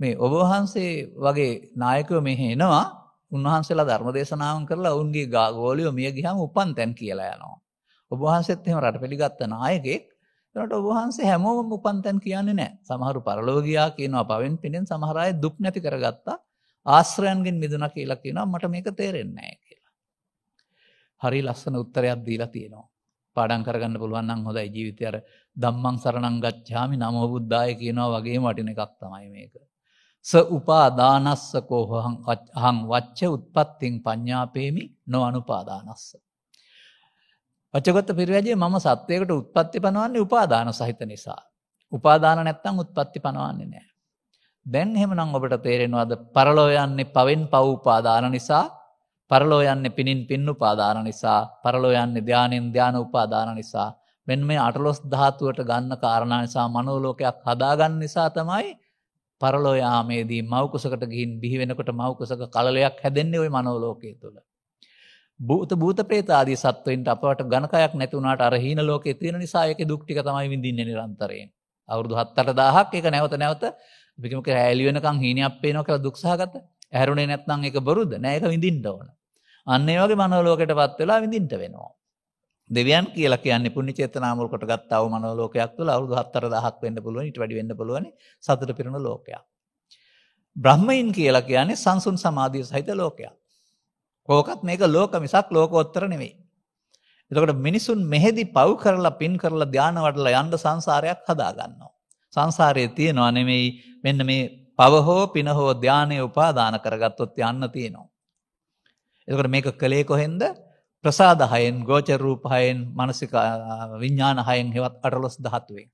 මේ ඔබවහන්සේ වගේ නායකව මෙහෙනවා උන්වහන්සේලා ධර්ම දේශනාවන් කරලා ඔවුන්ගේ ගාගෝලියෝ මිය ගිහම උපන් තැන් කියලා යනවා. ඔබ වහන්සේත් එහෙම රට පිළිගත්ත නායකෙක්. ඒකට ඔබ වහන්සේ හැමෝම උපන්තැන් කියන්නේ නැහැ. සමහරු පරලෝක ගියා කියනවා පවෙන් පිටින් සමහර අය දුක් නැති කරගත්තා. ආශ්‍රයන්ගෙන් මිදුණා කියලා කියනවා මට මේක තේරෙන්නේ නැහැ කියලා. හරි ලස්සන උත්තරයක් දීලා තියෙනවා. පාඩම් කරගන්න පුළුවන් නම් හොඳයි ජීවිතය අර ධම්මං සරණං ගච්ඡාමි නමෝ බුද්ධාය කියනවා වගේම වටින එකක් තමයි මේක. ස උපාදානස්ස කෝහං අහං වච්ච උත්පත්තිං පඤ්ඤාපේමි නොඅනුපාදානස්ස. වචගොත්ත පිරිවැජේ මම සත්වයකට උත්පත්ති පනවන්නේ උපාදාන සහිත නිසා. උපාදාන නැත්තං උත්පත්ති පනවන්නේ නෑ. දැන් හෙමනම් ඔබට තේරෙනවාද පරලෝ යන්නේ පවෙන් පව් උපාදාන නිසා පරලෝ යන්නේ පිනින් පින් උපාදාන නිසා පරලෝ යන්නේ ධානයෙන් ධාන උපාදාන නිසා මෙන්න මේ අටලොස් ධාතුවට ගන්න කාරණා නිසා මනෝලෝකයක් හදාගන්න නිසා තමයි පරලෝ යාමේදී මව්කුසකට ගිහින් බිහි වෙනකොට මව්කුසක කලලයක් හැදෙන්නේ ওই මනෝලෝකයේ තුල. භූත භූත ප්‍රේතාදී සත්වයින්ට අපට ගණකයක් නැතිවුණට අරහින ලෝකේ තියෙන නිසා එක දුක්ටික තමයි විඳින්න නිරන්තරයෙන්. අවුරදු හත්තට දාහක් එක නැවත නැවත විකමක රෑලිවෙනකං හීනයක් පේනෝ කළ දුක්සාගත ඇරුණේ නැත්නම් එක බරුද නෑක විඳින්ට ඕන. අන්න වගේ මනෝලෝකට පත් වෙලා විඳින්ට වෙනවා. දෙවියන් කියල කියන්නේ පුුණි චේතනාමුල්කොට ගත්තාව මනෝලෝකයක් තුළ අවුදු හත්තර දහක් වෙන්න පුළුව ඉට වැඩි වෙන්න පුළුවන සතට පිරුණු ලෝකයක්. බ්‍රහ්මයින් කියලා කියන්නේ සංසුන් සමාධිය සහිත ලෝකයක්. ඕකත් මේක ලෝක මිසක් ලෝකෝත්තර නෙවෙයි. එතකොට මිනිසුන් මෙහෙදි පව් කරලා පින් කරලා ධාන වඩලා යන්න සංසාරයක් හදාගන්නවා. සංසාරයේ තියෙනවා නෙමෙයි මෙන්න මේ පව හෝ පින හෝ ධානය උපාදාන කරගත්තොත් යන්න තියෙනවා. එතකොට මේක කලේ කොහෙන්ද? ප්‍රසාද හයෙන්, ගෝචර රූප හයෙන්, මානසික විඥාන හයෙන් හෙවත් 18 ධාතුවෙන්.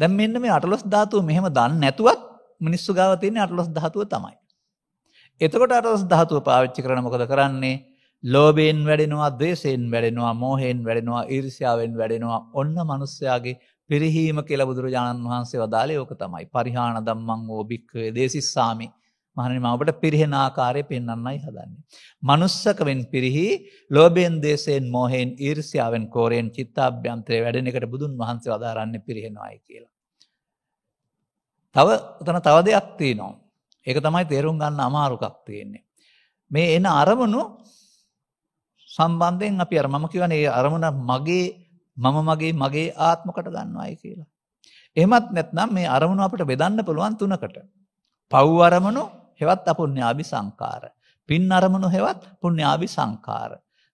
දැන් මෙන්න මේ 18 ධාතුව මෙහෙම දන්නේ නැතුවත් මිනිස්සු ගාව තියෙන 18 ධාතුව තමයි. එතකොට අරස් ධාතුව පාවිච්චි කරන මොකද කරන්නේ ලෝබයෙන් වැඩෙනවා දේශයෙන් වැඩෙනවා මෝහෙන් වැඩෙනවා ඉරිසිාවෙන් වැඩෙනවා ඔන්න මනුස්්‍යයාගේ පිරිහීම කෙල බුදුරජාණන් වහන්සේ වදාලේ ඕක තමයි පරිහාන දම්මං ෝභික්වේ දේශිස්සාමි මහනි මවට පිරිහෙන ආකාරය පෙන්න්නයි හදන්නේ. මනුස්සකවෙන් පිරිහි ලෝබයෙන් දේශයෙන් මෝහෙන් ඉර්සියාවෙන් කෝරයෙන් චිත්තාභ්‍යන්ත්‍රය වැඩෙන එකට බුදුන් වහන්සේ වදාරන්න පිරිහෙනවායි කියලා. තව තන තව දෙයක් තිී නවා. ඒක තමයි තේරුම් ගන්න අමාරුකක් තියෙන්නේ. මේ එන අරමුණු සම්බන්ධයෙන් අපි අර මම කියවනේ ඒ අරමුණ මගේ මම මගේ මගේ ආත්මකට ගන්නවායි කියලා. එහෙමත් නැත්නම් මේ අරමුණු අපිට බෙදන්න පුළුවන් තුනකට. පව් අරමුණු හෙවත් අපුණ්‍යාභි සංකාර. පින් අරමුණු හෙවත් පුණ්‍යාභි සංකාර.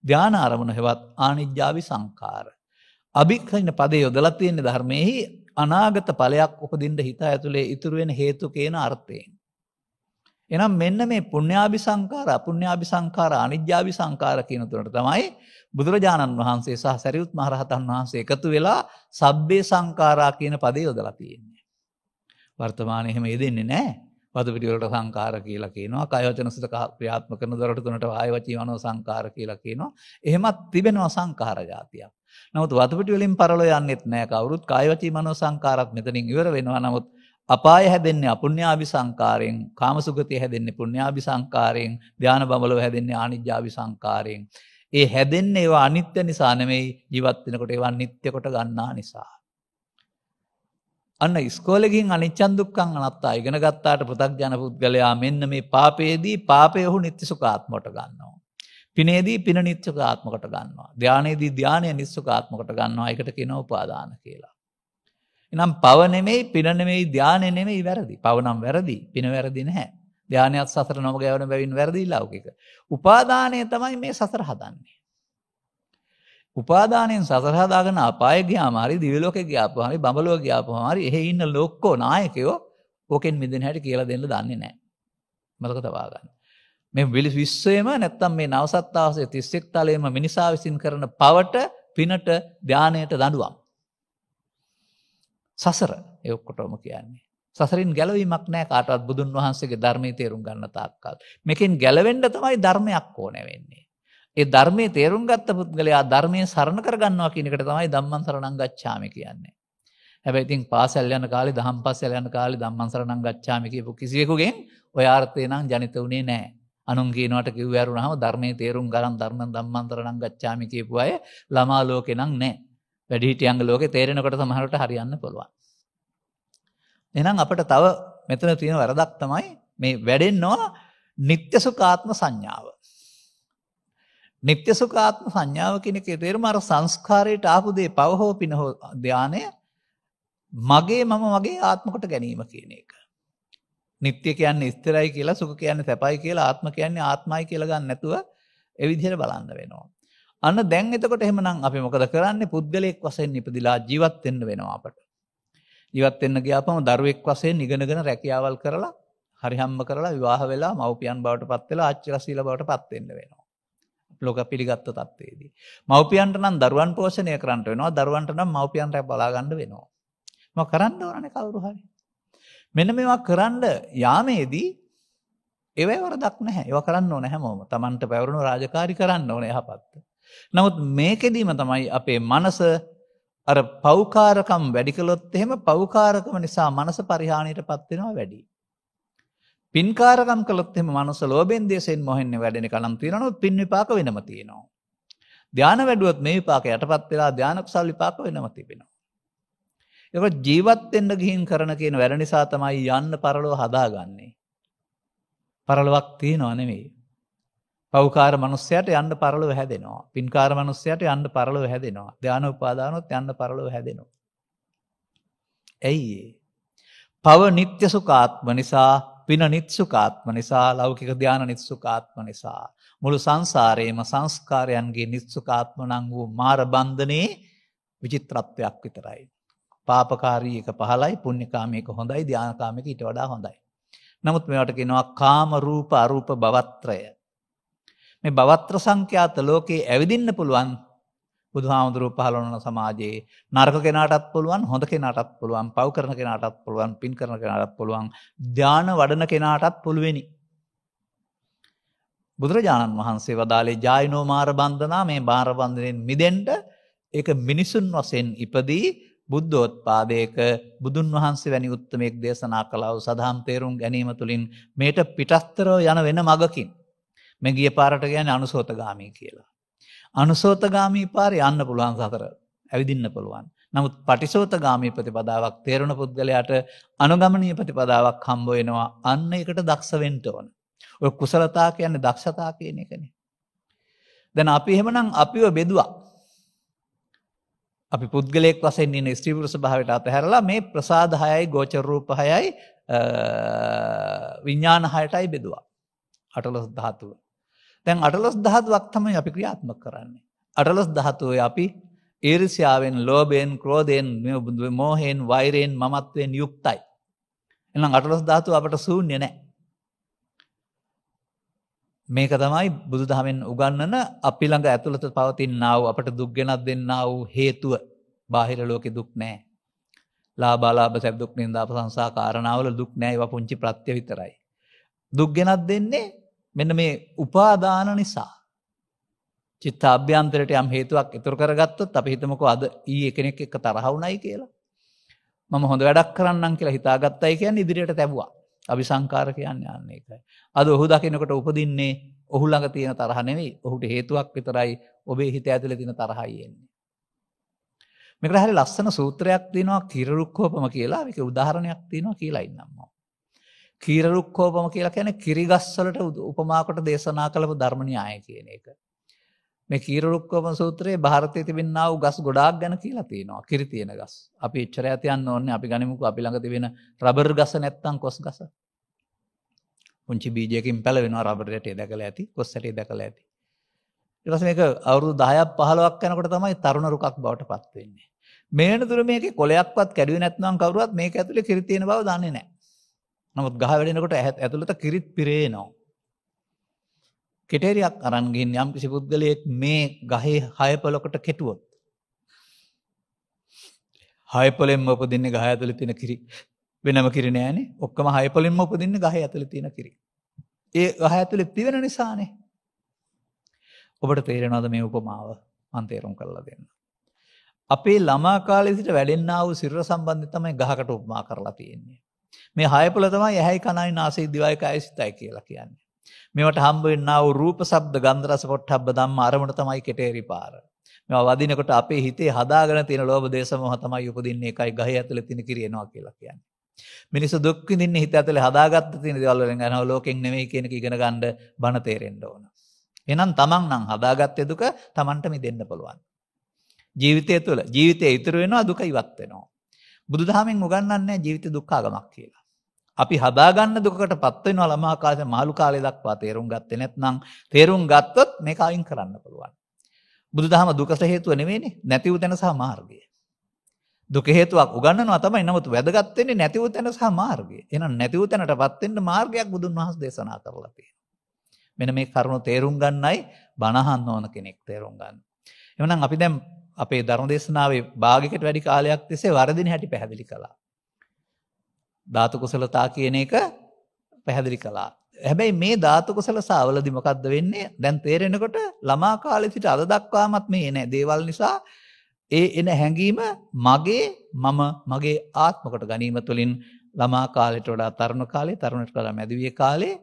ධාන අරමුණු හෙවත් ආනිජ්ජාභි සංකාර. අභික්ඛින පදේ යොදලා තියෙන ධර්මයේ අනාගත ඵලයක් උපදින්න හිත ඇතුලේ ඉතුරු වෙන හේතු කියන අර්ථයෙන්. එහෙනම් මෙන්න මේ පුණ්‍යාභි සංකාර, අපුණ්‍යාභි සංකාර, අනිජ්ජාභි සංකාර කියන තුනට තමයි බුදුරජාණන් වහන්සේ සහ සරියුත් මහරහතන් වහන්සේ එකතු වෙලා සබ්බේ සංකාරා කියන පදේ යොදලා තියෙන්නේ. වර්තමානයේ එහෙම යෙදෙන්නේ නැහැ. වදපිටි වලට සංකාර කියලා කියනවා. කය වචන සිත ක්‍රියාත්මක කරන දරට තුනට ආය වචීවනෝ සංකාර කියලා කියනවා. එහෙමත් තිබෙනවා සංකාර જાතියක්. නමුත් වදපිටි වලින් පරලෝ යන්නෙත් නැහැ කවුරුත්. කය වචීවනෝ සංකාරත් මෙතනින් ඉවර වෙනවා. නමුත් අපාය හැදෙන්නේ අපුණ්‍යාවි සංකාරයෙන් කාමසුගතිය හැදෙන්නේ පුණ්‍යාවි සංකාරයෙන් ධාන බඹලව හැදෙන්නේ ආනිජ්ජාවි සංකාරයෙන් ඒ හැදෙන්නේ ඒවා අනිත්‍ය නිසා නෙමෙයි ජීවත් වෙනකොට ඒවා නිට්ටය කොට ගන්නා නිසා අන්න ඉස්කෝලේ ගින් අනිච්චන් දුක්ඛං අනාත්තා ඉගෙන ගත්තාට පෘථග්ජන පුද්ගලයා මෙන්න මේ පාපයේදී පාපය ඔහු නිට්ටි සුඛාත්මකට ගන්නවා පිනේදී පින නිට්ටි සුඛාත්මකට ගන්නවා ධානයේදී ධානය නිට්ටි සුඛාත්මකට ගන්නවා ඒකට කියනවා උපාදාන කියලා එනම් පව නෙමෙයි පින නෙමෙයි ධානය නෙමෙයි වැරදි. පව නම් වැරදි, පින වැරදි නැහැ. ධානයත් සසර නොමග යවන බැවින් වැරදි ලෞකික. උපාදානය තමයි මේ සසර හදන්නේ. උපාදානයෙන් සසර හදාගෙන අපාය ගියාම හරි, දිව්‍ය ලෝකෙ ගියාම හරි, බඹලොව ගියාම හරි, එහෙ ඉන්න ලොක්කෝ නායකයෝ ඕකෙන් මිදෙන හැටි කියලා දෙන්න දන්නේ නැහැ. මතක තබා ගන්න. මේ විලි විශ්වයම නැත්තම් මේ නවසත්තාවසේ 31 තලයේම මිනිසා විසින් කරන පවට පිනට ධානයට දඬුවම්. සසර එඔක්කොටෝම කියන්නේ. සසරින් ගැලවීමක් නෑ කාටත් බුදුන් වහන්සේගේ ධර්මය තේරුම් ගන්න තාක්කල්. මෙකින් ගැලවෙන්ඩ තමයි ධර්මයක් ඕන වෙන්නේ. ඒ ධර්මය තේරුම් ගත්ත පුද්ගලයා ධර්මය සරණ කරගන්නවා කියනකට තමයි දම්මන් සරණං ගච්චාම කියන්නේ. හැබැයිතින් පාසැල් යන කාලි දහම් පස්සැල් යන කාලි දම්මන් සරණං ගච්චාමිකපු කිසිවෙකුගෙන් ඔය ආර්ථය නම් ජනිත වුණේ නෑ. අනුන්ගේනට කිව්වරුණහම ධර්මය තේරුම් ගරන් ධර්ම දම්මන්තරණං ගච්චාමිකපු අය ළමාලෝකෙනං නෑ. වැඩිහිටියන්ග ලෝකෙ තේරෙනකොට සමහරට හරියන්න පුළුවන්. එනම් අපට තව මෙතන තියෙන වැරදක් තමයි මේ වැඩෙන්නවා නිත්‍යසුකාත්ම සංඥාව. නිත්‍යසුකාත්ම සංඥාව කෙනෙක තේරම අර සංස්කාරයට ආපුදේ පවහෝ පිනහෝ ධ්‍යානය මගේ මම වගේ ආත්මකොට ගැනීම කියන එක. නිත්‍ය කියන්න ස්තරයි කියලා සුක කියන්න තැපයි කියලා ආත්ම කියන්නේ ආත්මයි කියලගන්න නැතුව එවිදිහට බලන්න වෙනවා. අන්න දැන් එතකොට එහෙමනම් අපි මොකද කරන්නේ පුද්ගලයෙක් වශයෙන් ඉපදිලා ජීවත් වෙන්න වෙනවා අපට. ජීවත් වෙන්න ගියාපම දරුවෙක් වශයෙන් ඉගෙනගෙන රැකියාවල් කරලා හරිහම්ම කරලා විවාහ වෙලා මව්පියන් බවට පත් වෙලා ආචාරශීල බවට පත් වෙන්න වෙනවා. ලෝක පිළිගත්තු තත්ත්වයේදී. මව්පියන්ට නම් දරුවන් පෝෂණය කරන්න වෙනවා. දරුවන්ට නම් මව්පියන්ට බලා ගන්න වෙනවා. මොකක් කරන්න ඕනනේ කවුරු හරි. මෙන්න මේවා කරන්න යාමේදී ඒවවරදක් නැහැ. ඒවා කරන්න ඕනේ හැමෝම. Tamanට පැවරුණු රාජකාරි කරන්න ඕනේ යහපත්. නමුත් මේකෙදීම තමයි අපේ මනස අර පෞකාරකම් වැඩිකලොත් එහෙම පෞකාරකම නිසා මනස පරිහානියට පත්වෙනවා වැඩි. පින්කාරකම් කළොත් එහෙම මනස ලෝභෙන් දේශයෙන් මොහෙන්නේ වැඩෙන කණම් තියෙනවා පින් විපාක වෙනම තියෙනවා. ධාන වැඩුවොත් මේ විපාක යටපත් වෙලා ධාන කුසල් විපාක වෙනම තිබෙනවා. ඒක ජීවත් වෙන්න ගිහින් කරන කියන වැඩ නිසා තමයි යන්න පරලෝ හදාගන්නේ. පරලොවක් තියෙනව නෙමෙයි. පෞකාර මනුස්සයට යන්න පරලව හැදෙනවා. පින්කාර මනුස්සයට යන්න පරලව හැදෙනවා. ධ්‍යාන උපාදානොත් යන්න පරලව හැදෙනවා. ඇයි පව නිත්‍යසුකාත්ම නිසා පින නිත්සුකාත්ම නිසා ලෞකික ධ්‍යාන නිත්සුකාත්ම නිසා. මුළු සංසාරයේම සංස්කාරයන්ගේ නිත්සුකාත්ම නං වූ මාර බන්ධනයේ විචිත්‍රත්වයක් විතරයි. පාපකාරී එක පහලයි පුණ්‍යකාමයක හොඳයි ධ්‍යානකාමයක ඊට වඩා හොඳයි. නමුත් මේවට කියනවා කාම රූප අරූප භවත්‍රය. මේ බවත්‍ර සංඛ්‍යාත ලෝකේ ඇවිදින්න පුළුවන් බුදුහාමුදුරුව පහළ වන සමාජයේ නරක කෙනාටත් පුළුවන් හොඳ කෙනාටත් පුළුවන් පව් කරන කෙනාටත් පුළුවන් පින් කරන කෙනාටත් පුළුවන් ධාන වඩන කෙනාටත් පුළුවෙනි බුදුරජාණන් වහන්සේ වදාළේ ජායනෝ මාර බන්ධනා මේ බාර බන්ධනෙන් මිදෙන්න ඒක මිනිසුන් වශයෙන් ඉපදී බුද්ධෝත්පාදයක බුදුන් වහන්සේ වැනි උත්තමයෙක් දේශනා කළා වූ සදාම් තේරුම් ගැනීම තුලින් මේට පිටස්තරව යන වෙන මගකින් මේ ගිය පාරට කියන්නේ අනුසෝතගාමී කියලා. අනුසෝතගාමී පාරේ යන්න පුළුවන් සතර ඇවිදින්න පුළුවන්. නමුත් පටිසෝතගාමී ප්‍රතිපදාවක් තේරෙන පුද්ගලයාට අනුගමනීය ප්‍රතිපදාවක් හම්බ වෙනවා. අන්න ඒකට දක්ෂ වෙන්න ඕන. ඔය කුසලතා කියන්නේ දක්ෂතා කියන එකනේ. දැන් අපි එහෙමනම් අපිව බෙදුවා. අපි පුද්ගලයෙක් වශයෙන් ඉන්න ස්ත්‍රී පුරුෂ භාවයට අතහැරලා මේ ප්‍රසාද හයයි ගෝචර රූප හයයි විඥාන හයටයි බෙදුවා. අටලොස් ධාතුව. දැන් අටලොස් දහතුවක් තමයි අපි ක්‍රියාත්ම කරන්නේ. අටලොස් දහතුවේ අපි ඒරිසියාවෙන් ලෝබයෙන් ක්‍රෝධයෙන් මෝහෙන් වෛරයෙන් මමත්වයෙන් යුක්තයි. එනම් අටලොස් ධාතු අපට සූන්‍ය නෑ. මේක තමයි බුදු දහමෙන් උගන්නන අපි ළඟ ඇතුළත පවතින්නාව අපට දුක්ගෙනත් දෙන්නා වූ හේතුව බාහිර ලෝකෙ දුක් නෑ. ලාබාලාබ සැබ්දුක් නින්දාප සංසා කාරණාවල දුක් නෑ ඒව පුංචි ප්‍රත්‍ය විතරයි. දුක්ගෙනත් දෙන්නේ මෙන්න මේ උපාදාන නිසා. චිත්ත අභ්‍යන්තරයට යම් හේතුවක් ඉතුරු කරගත්තොත් අපි හිතමුකෝ අද ඊයේ කෙනෙක් එක්ක තරහ වුණයි කියලා. මම හොඳ වැඩක් කරන්නම් කියලා හිතාගත්තයි කියන්නේ ඉදිරියට තැබුවා. අபிසංකාර කියන්නේ අන්න ඒකයි. අද ඔහු දකිනකොට උපදින්නේ ඔහු ළඟ තියෙන තරහ නෙවෙයි. ඔහුට හේතුවක් විතරයි ඔබේ හිත ඇතුලේ තියෙන තරහයි එන්නේ. මේකට හරිය ලස්සන සූත්‍රයක් තියෙනවා කිරරුක්කෝපම කියලා. ඒකේ උදාහරණයක් තියෙනවා කියලා ඉන්නම් මම. කීරරුක්කෝපම කියලා කියන්නේ කිරිගස් වලට උපමා කොට දේශනා කළපු ධර්ම න්‍යාය කියන එක. මේ කීරරුක්කෝපම සූත්‍රයේ ಭಾರತයේ තිබෙනා වූ ගස් ගොඩාක් ගැන කියලා තියෙනවා. කිරි තියෙන ගස්. අපි එච්චරය තියන්න ඕනේ. අපි ගනිමුකෝ අපි ළඟ තිබෙන රබර් ගස නැත්තම් කොස් ගස. පුංචි බීජයකින් පැලවෙනවා රබර් රැටේ දැකලා ඇති, කොස් රැටේ දැකලා ඇති. ඊට පස්සේ මේක අවුරුදු 10ක් 15ක් යනකොට තමයි තරුණ රුකක් බවට පත් වෙන්නේ. මේනතුරු මේකේ කොලයක්වත් කැඩුවේ නැත්නම් කවුරුවත් මේක ඇතුලේ කිරි තියෙන බව දන්නේ නැහැ. නමුත් ගහ වැඩෙනකොට ඇතුළත කිරිත් පිරේනවා. කෙටේරියක් අරන්ගින් යම් කිසි පුද්ගලයෙක් මේ ගහේ හයපලොකට කෙටුවොත්. හයපලෙන්ම උපදින්න ගහ ඇතුළ තින කිරි වෙනම කිරණෑන ඔක්කම හයපලින්ම උපදින්න ගහ ඇතුළ තියෙන කිරි. ඒ ගහ ඇතුළෙ පිවෙන නිසානේ. ඔබට තේරෙනද මේ උපමාව අන්තේරුම් කරලා දෙන්න. අපේ ළමාකාලෙ සිට වැඩෙන්න්නාව සිර සම්බන්ධ තමයි ගහකට උපමා කරලා තියෙන්නේ. මේ හයපල තමයි ඇහැයි කණයි නාසයි දිවයි කයයි සිතයි කියලා කියන්නේ. මේවට හම්බ වෙන්නා වූ රූප, ශබ්ද, ගන්ධ, රස, පොට්ටබ්බ ධම්ම අරමුණ තමයි කෙටේරි පාර. මේවා වදිනකොට අපේ හිතේ හදාගෙන තියෙන ලෝභ, දේශ, මොහ තමයි උපදින්නේ. ඒකයි ගහේ ඇතුලේ තින කිරියනවා කියලා කියන්නේ. මිනිස්සු දුක් විඳින්නේ හිත ඇතුලේ හදාගත්ත තියෙන දේවල් වලින් අනව ලෝකෙන් නෙමෙයි කියන එක ඉගෙන ගන්න බණ තේරෙන්න ඕන. එහෙනම් තමන් නම් හදාගත්තේ දුක තමන්ට මිදෙන්න පුළුවන්. ජීවිතය තුළ ජීවිතය ඉතුරු වෙනවා දුක ඉවත් වෙනවා. බුදුදහමෙන් උගන්වන්නේ ජීවිත දුක්ඛාගමක් කියලා. අපි හදා ගන්න දුකකටපත් වෙනවා ළමා කාලේ මහලු කාලේ දක්වා තේරුම් ගත්තේ නැත්නම් තේරුම් ගත්තොත් මේක අයින් කරන්න පුළුවන්. බුදුදහම දුකට හේතුව නෙවෙයිනේ නැති වූ තැන සහ මාර්ගය. දුක හේතුවක් උගන්වනවා තමයි නමුත් වැදගත් වෙන්නේ නැති වූ තැන සහ මාර්ගය. එහෙනම් නැති වූ තැනටපත් වෙන්න මාර්ගයක් බුදුන් වහන්සේ දේශනා කරලා තියෙනවා. මෙන්න මේ කරුණු තේරුම් ගන්නයි බණහන් ඕන කෙනෙක් තේරුම් ගන්න. එහෙනම් අපි දැන් අපේ ධර්ම දේශනාවේ භාගිකට වැඩි කාලයක් තිසේ වරදින හැටි පැහැදිලි කළා. ධාතුකුසලතා කියන එක පැහැදිලි කලා. හැබැයි මේ ධාතුකුසල සාවලදි මොකක්ද වෙන්නේ දැන් තේරෙනකොට ළමා කාලෙ සිට අද දක්වාමත් මේ එන දේවල් නිසා ඒ එන හැඟීම මගේ මම මගේ ආත්මකට ගැනීම තුළින් ළමා කාලෙට වඩා තරුණ කාලේ තරුණට වඩා මැදිවිය කාලේ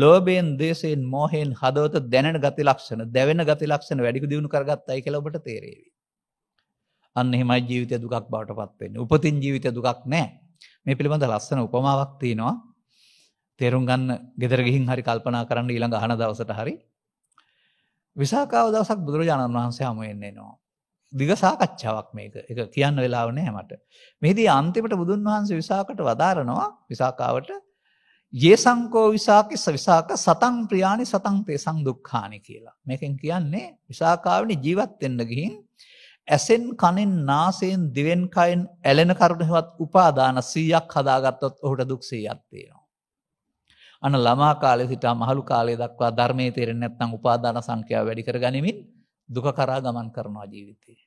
ලෝභයෙන් දේශයෙන් මෝහයෙන් හදවත දැනෙන ගති ලක්ෂණ දැවෙන ගති ලක්ෂණ වැඩිපුර දියුණු කරගත්තයි කියලා ඔබට තේරෙවි. අන්න එහෙමයි ජීවිතය දුකක් බවට පත් වෙන්නේ. උපතින් ජීවිතය දුකක් නැහැ. මේ පිළිබඳ ලස්සන උපමාවක් තියෙනවා. තේරුම් ගන්න ගෙදර ගිහින් හරි කල්පනා කරන්න ඊළඟ අහන දවසට හරි. විසාකාව දවසක් බුදුරජාණන් වහන්සේ හමු වෙන්න එනවා. දිග සාකච්ඡාවක් මේක. ඒක කියන්න වෙලාව නැහැ මට. මෙහිදී අන්තිමට බුදුන් වහන්සේ විසාකට වදාරනවා විසාකාවට යේසංකෝ විසාකස්ස විසාක සතං ප්‍රියානි සතං තේසං දුක්ඛානි කියලා. මේකෙන් කියන්නේ විසාකාවනි ජීවත් වෙන්න ගිහින් ඇසෙන් කනෙන් නාසයෙන් දිවෙන් කයෙන් ඇලෙන කරුණෙහිවත් උපාදාන 100ක් හදාගත්තොත් ඔහුට දුක් 100ක් තියෙනවා. අන ළමා කාලේ සිට මහලු කාලේ දක්වා ධර්මයේ තේරෙන්නේ නැත්නම් උපාදාන සංඛ්‍යාව වැඩි කරගනිමින් දුක කරා ගමන් කරනවා ජීවිතේ.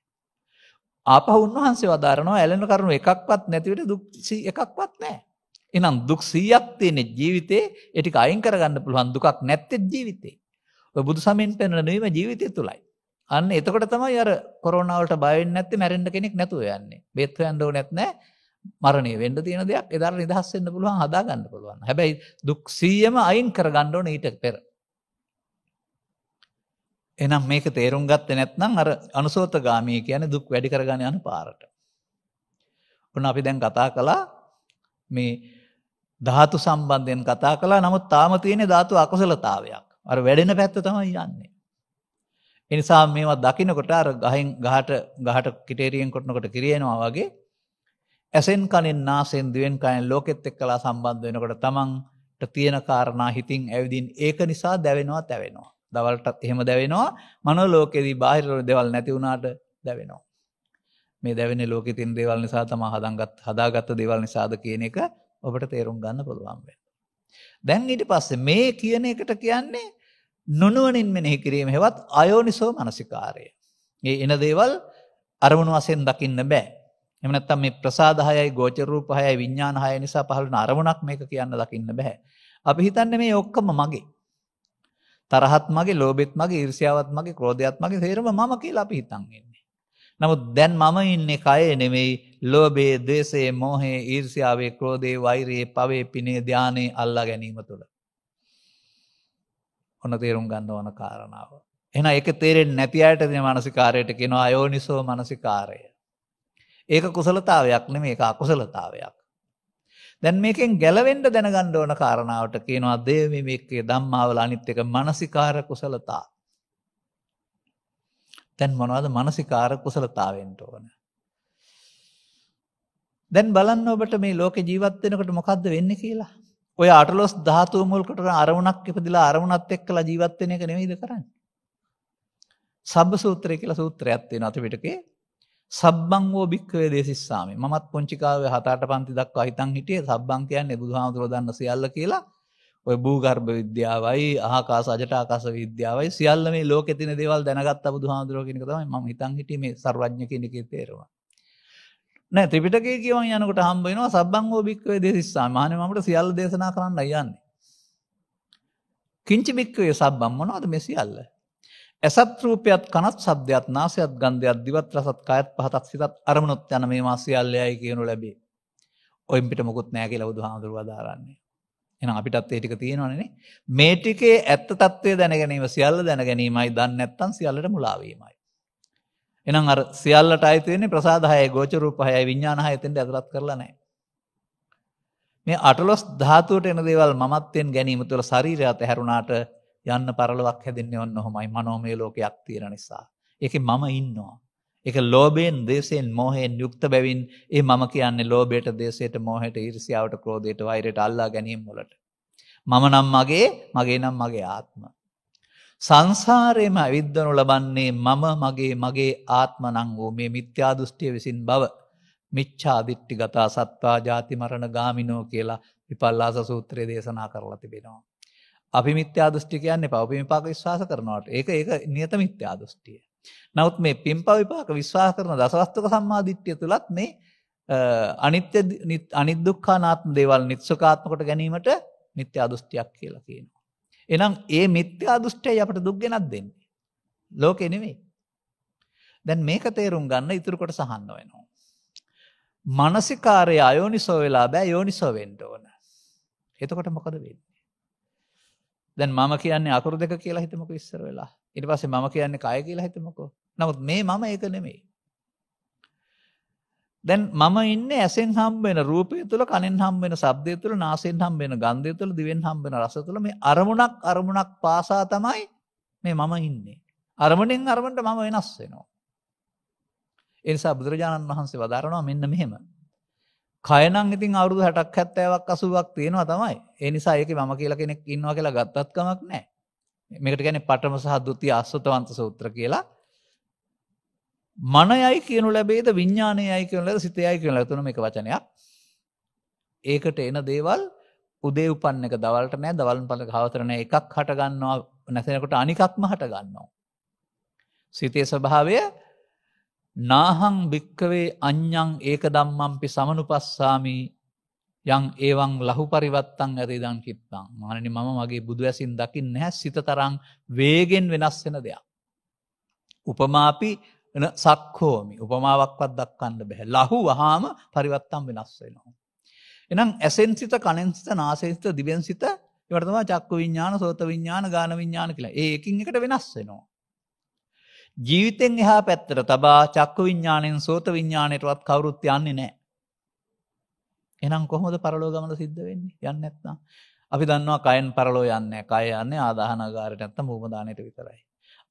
ආපහු උන්වහන්සේ වදාරනවා ඇලෙන කරුණු එකක්වත් නැති විට දුක් 100ක්වත් නැහැ. එහෙනම් දුක් 100ක් තියෙන ජීවිතේ ඒ ටික අයින් කරගන්න පුළුවන් දුකක් නැත්තේ ජීවිතේ. ඔය බුදුසමෙන් පෙන්වන නිවීම ජීවිතය තුලයි. අන්න එතකොට තමයි අර කොරෝනාවලට බය වෙන්නේ නැත්තේ මැරෙන්න කෙනෙක් නැතුව යන්නේ. බෙහෙත් හොයන්න ඕනෙත් නැහැ. මරණය වෙන්න තියෙන දෙයක් එදාට නිදහස් වෙන්න පුළුවන් හදා ගන්න පුළුවන්. හැබැයි දුක් 100ම අයින් කර ගන්න ඕනේ ඊට පෙර. එහෙනම් මේක තේරුම් ගත්තේ නැත්නම් අර අනුසෝතගාමී කියන්නේ දුක් වැඩි කරගන්න යන පාරට. ඔන්න අපි දැන් කතා කළා මේ ධාතු සම්බන්ධයෙන් කතා කළා. නමුත් තාම තියෙන ධාතු අකුසලතාවයක්. අර වැඩෙන පැත්ත තමයි යන්නේ. එනිසා මේවා දකිනකොට අර ගහෙන් ගහට ගහට කිටේරියෙන් කොටනකොට කිරියනවා වගේ ඇසෙන් කනෙන් නාසෙන් දිවෙන් කයෙන් ලෝකෙත් එක්කලා සම්බන්ධ වෙනකොට තමන්ට තියෙන කාරණා හිතින් ඇවිදින් ඒක නිසා දැවෙනවා තැවෙනවා. දවල්ටත් එහෙම දැවෙනවා මනෝලෝකෙදී බාහිර දේවල් නැති වුණාට දැවෙනවා. මේ දැවෙන ලෝකෙ තියෙන දේවල් නිසා තමයි හදාගත් හදාගත්ත දේවල් නිසාද කියන එක ඔබට තේරුම් ගන්න පුළුවන් වෙන්නේ. දැන් ඊට පස්සේ මේ කියන එකට කියන්නේ නොනුවණින් මෙනෙහි කිරීම හෙවත් අයෝනිසෝ මනසිකාරය. මේ එන දේවල් අරමුණු වශයෙන් දකින්න බෑ. එහෙම නැත්නම් මේ ප්‍රසාද හයයි ගෝචර රූප හයයි විඥාන හය නිසා පහළන අරමුණක් මේක කියන්න දකින්න බෑ. අපි හිතන්නේ මේ ඔක්කොම මගේ. තරහත් මගේ, ලෝභෙත් මගේ, ඊර්ෂ්‍යාවත් මගේ, ක්‍රෝධයත් මගේ, හේරම මම කියලා අපි හිතන් ඉන්නේ. නමුත් දැන් මම ඉන්නේ කයේ නෙමෙයි ලෝභයේ, ද්වේෂයේ, මෝහයේ, ඊර්ෂ්‍යාවේ, ක්‍රෝධයේ, වෛරයේ, පවේ, පිනේ, ධානයේ අල්ලා ගැනීම තුළ. ඔන්න තේරුම් ගන්න ඕන කාරණාව. එන එක තේරෙන් නැති අයට තින මනසිකාරයට කෙන අයෝනිසෝ මනසිකාරය. ඒක කුසලතාවයක් නෙම ඒ අකුසලතාවයක්. දැන් මේකෙන් ගැලවෙන්ඩ දැනගණ්ඩ ඕන කාරණාවට කියනවා දේවිමක්කේ දම්මාවල අනිත් එක මනසිකාර කුසලතා. තැන් මොනවද මනසිකාර කුසලතාවෙන්ට ඕන. දැන් බලන්න ඔබට මේ ලෝක ජීවත්වෙනකට මොකක්ද වෙන්න කියලා. ඔය අටලොස් ධාතුව මුල්කට අරමුණක් ඉපදිලා අරමුණත් එක්කලා ජීවත්වෙන එක නෙවෙයිද කරන්න. සබ සූත්‍රය කියලා සූත්‍රයක්ත්වේ අතිපිටකේ සබ්බං වෝ භික්කවේ දේශස්සාමේ මත් පුංචිකාව හතාට පන්ති දක්වා හිතන් හිටියේ සබ්බං කියන්නේ බුදුහාමුදුරෝ දන්න සියල්ල කියලා ඔය භූගර්භ විද්‍යාවයි ආකාස අජටාකාස විද්‍යාවයි සියල්ල මේ ලෝකෙ තියෙන දේවල් දැනගත්ත බුදුහාමුදුරුවෝ කියන එක තමයි මම හිතන් හිටියේ මේ සර්වඥ කියන එකේ තේරුම. නෑ ත්‍රිපිටකේ කියවන් යනකට හම්බෙනවා සබංගෝ භික්වේ දේශස්සා මානමට සියල්ල දේශනා කරන්න යන්නේ. කිංචි භික්වේ සබ්බම් මොනවද මෙ සියල්ල. ඇසත් රූපයත් කනත් සබ්දයක් නාසයත් ගන්ධයක් දිවත් රසත් කයත් පහතත් සිතත් අරමුණොත් යන මේ මා සියල්ලයයි කියනු ලැබේ. ඔයින් පිට මොකුත් නෑ කියලා බුදුහාඳුරුව දාරන්නේ. එහෙනම් අපිටත් ඒ ටික තියෙනවනේ. මේ ටිකේ ඇත්ත తත්වය දැනගැනීම සියල්ල දැනගැනීමයි දන්නේ නැත්නම් සියල්ලට මුලා වීමයි. එනම් අර සියල්ලට අයිතිවෙන්නේ ප්‍රසාධහය ගෝචරූපහය විඤ්ඥානහය එතෙන්ට ඇතුළත් කරලා නෑ. මේ අටලොස් ධාතුවට එන දේවල් මමත්වයෙන් ගැනීම තුළ ශරීරය අතහැරුණාට යන්න පරලවක් හැදින්නේ ඔන්න හොමයි මනෝමේ ලෝකයක් තියෙන නිසා. එක මම ඉන්නවා. එක ලෝබයෙන් දේශයෙන් මෝහයෙන් යුක්ත බැවින් ඒ මම කියන්නේ ලෝබයට දේශයට මෝහට ඉරිසිාවට ක්‍රෝධයට වෛරයට අල්ලා ගැනීම් වලට. මම නම් මගේ මගේ නම් මගේ ආත්ම. සංසාරයේම ඇවිද්දනු ලබන්නේ මම මගේ මගේ ආත්ම නම් වූ මේ මිත්‍යා දෘෂ්ටිය විසින් බව මිච්ඡා දිට්ඨිගතා සත්තා ජාති මරණ ගාමිනෝ කියලා විපල්ලාස සූත්‍රයේ දේශනා කරලා තිබෙනවා. අපි මිත්‍යා දෘෂ්ටි කියන්නේ පව විපාක විශ්වාස කරනවට. ඒක ඒක නියත මිත්‍යා දෘෂ්ටිය. නමුත් මේ පින්පව විපාක විශ්වාස කරන දසවස්තුක සම්මා දිට්ඨිය තුලත් මේ අනිත්‍ය අනිද්දුක්ඛානාත්ම දේවල් නිත්සකාත්මකට ගැනීමට මිත්‍යා දෘෂ්ටියක් කියලා කියනවා. එහෙනම් ඒ මිත්‍යා දෘෂ්ටියයි අපට දුක් ගෙනත් දෙන්නේ. ලෝකේ නෙමෙයි. දැන් මේක තේරුම් ගන්න ඉතුරු කොට සහන්න වෙනවා. මානසිකාර්ය අයෝනිසෝ වෙලා බෑ යෝනිසෝ වෙන්න ඕන. එතකොට මොකද වෙන්නේ? දැන් මම කියන්නේ අකුරු දෙක කියලා හිතමුකෝ ඉස්සර වෙලා. ඊට පස්සේ මම කියන්නේ කය කියලා හිතමුකෝ. නමුත් මේ මම ඒක නෙමෙයි. දැන් මම ඉන්නේ ඇසෙන් හම්බ වෙන රූපය තුල කනෙන් හම්බ වෙන ශබ්දය තුල නාසයෙන් හම්බ වෙන ගන්ධය තුල දිවෙන් හම්බ වෙන රස තුල මේ අරමුණක් අරමුණක් පාසා තමයි මේ මම ඉන්නේ අරමුණෙන් අරමුණට මම වෙනස් වෙනවා ඒ නිසා බුදුරජාණන් වහන්සේ වදාරනවා මෙන්න මෙහෙම කය නම් ඉතින් අවුරුදු 60ක් 70ක් 80ක් තියෙනවා තමයි ඒ නිසා ඒකේ මම කියලා කෙනෙක් ඉන්නවා කියලා ගත්තත් කමක් නැහැ මේකට කියන්නේ පඨම සහ ද්විතීයි අස්වතවන්ත සූත්‍ර කියලා මනයයි කියනු ලැබේද විඤ්ඥානයයි කියනලද සිතයයි කියන ලතුනම එක වචනයක් ඒකට එන දේවල් උදේ උපන්න එක දවල්ට නෑ දවල්න් පල හවතරන එකක් හටගන්නවා නැසෙනකොට අනිකක්ම හටගන්නවා. සිතේ ස්වභාවය නාහං භික්කවේ අඤ්ඥං ඒක දම්මම්පි සමනු පස්සාමී යං ඒවන් ලහු පරිවත්තන් ඇරිදන් කිත්තං මනනි මම මගේ බුදු ඇසින් දකිින් නැහැ සිත තරං වේගෙන් වෙනස් වෙන දෙයක්. උපමාපි එන සක්කෝමි උපමාවක්වත් දක්කන්න බැහැ ලහු වහාම පරිවත්තම් වෙනස් වෙනවා. එනම් ඇසෙන් සිත කනෙන්සිත නාසේසිත දිවෙන්සිත වටවා චක්ක විඤ්ඥාන සෝත විඤ්ඥාන ගාන විඤ්ඥාන කියලා ඒකින් එකට වෙනස් වෙනවා. ජීවිතෙන් එහා පැත්තර තබා චක්ක විඤ්ඥානයෙන් සෝත විඤ්ඥානයටවත් කවරුත් යන්නේ නෑ. එනම් කොහොද පරලෝගමල සිද්ධ වෙන්නේ යන්න ඇත්නම්. අපි දන්නවා කයින් පරලෝ යන්න කය යන්නේ ආදාහනගාරට ඇත්ත මූපදානයට විතරයි.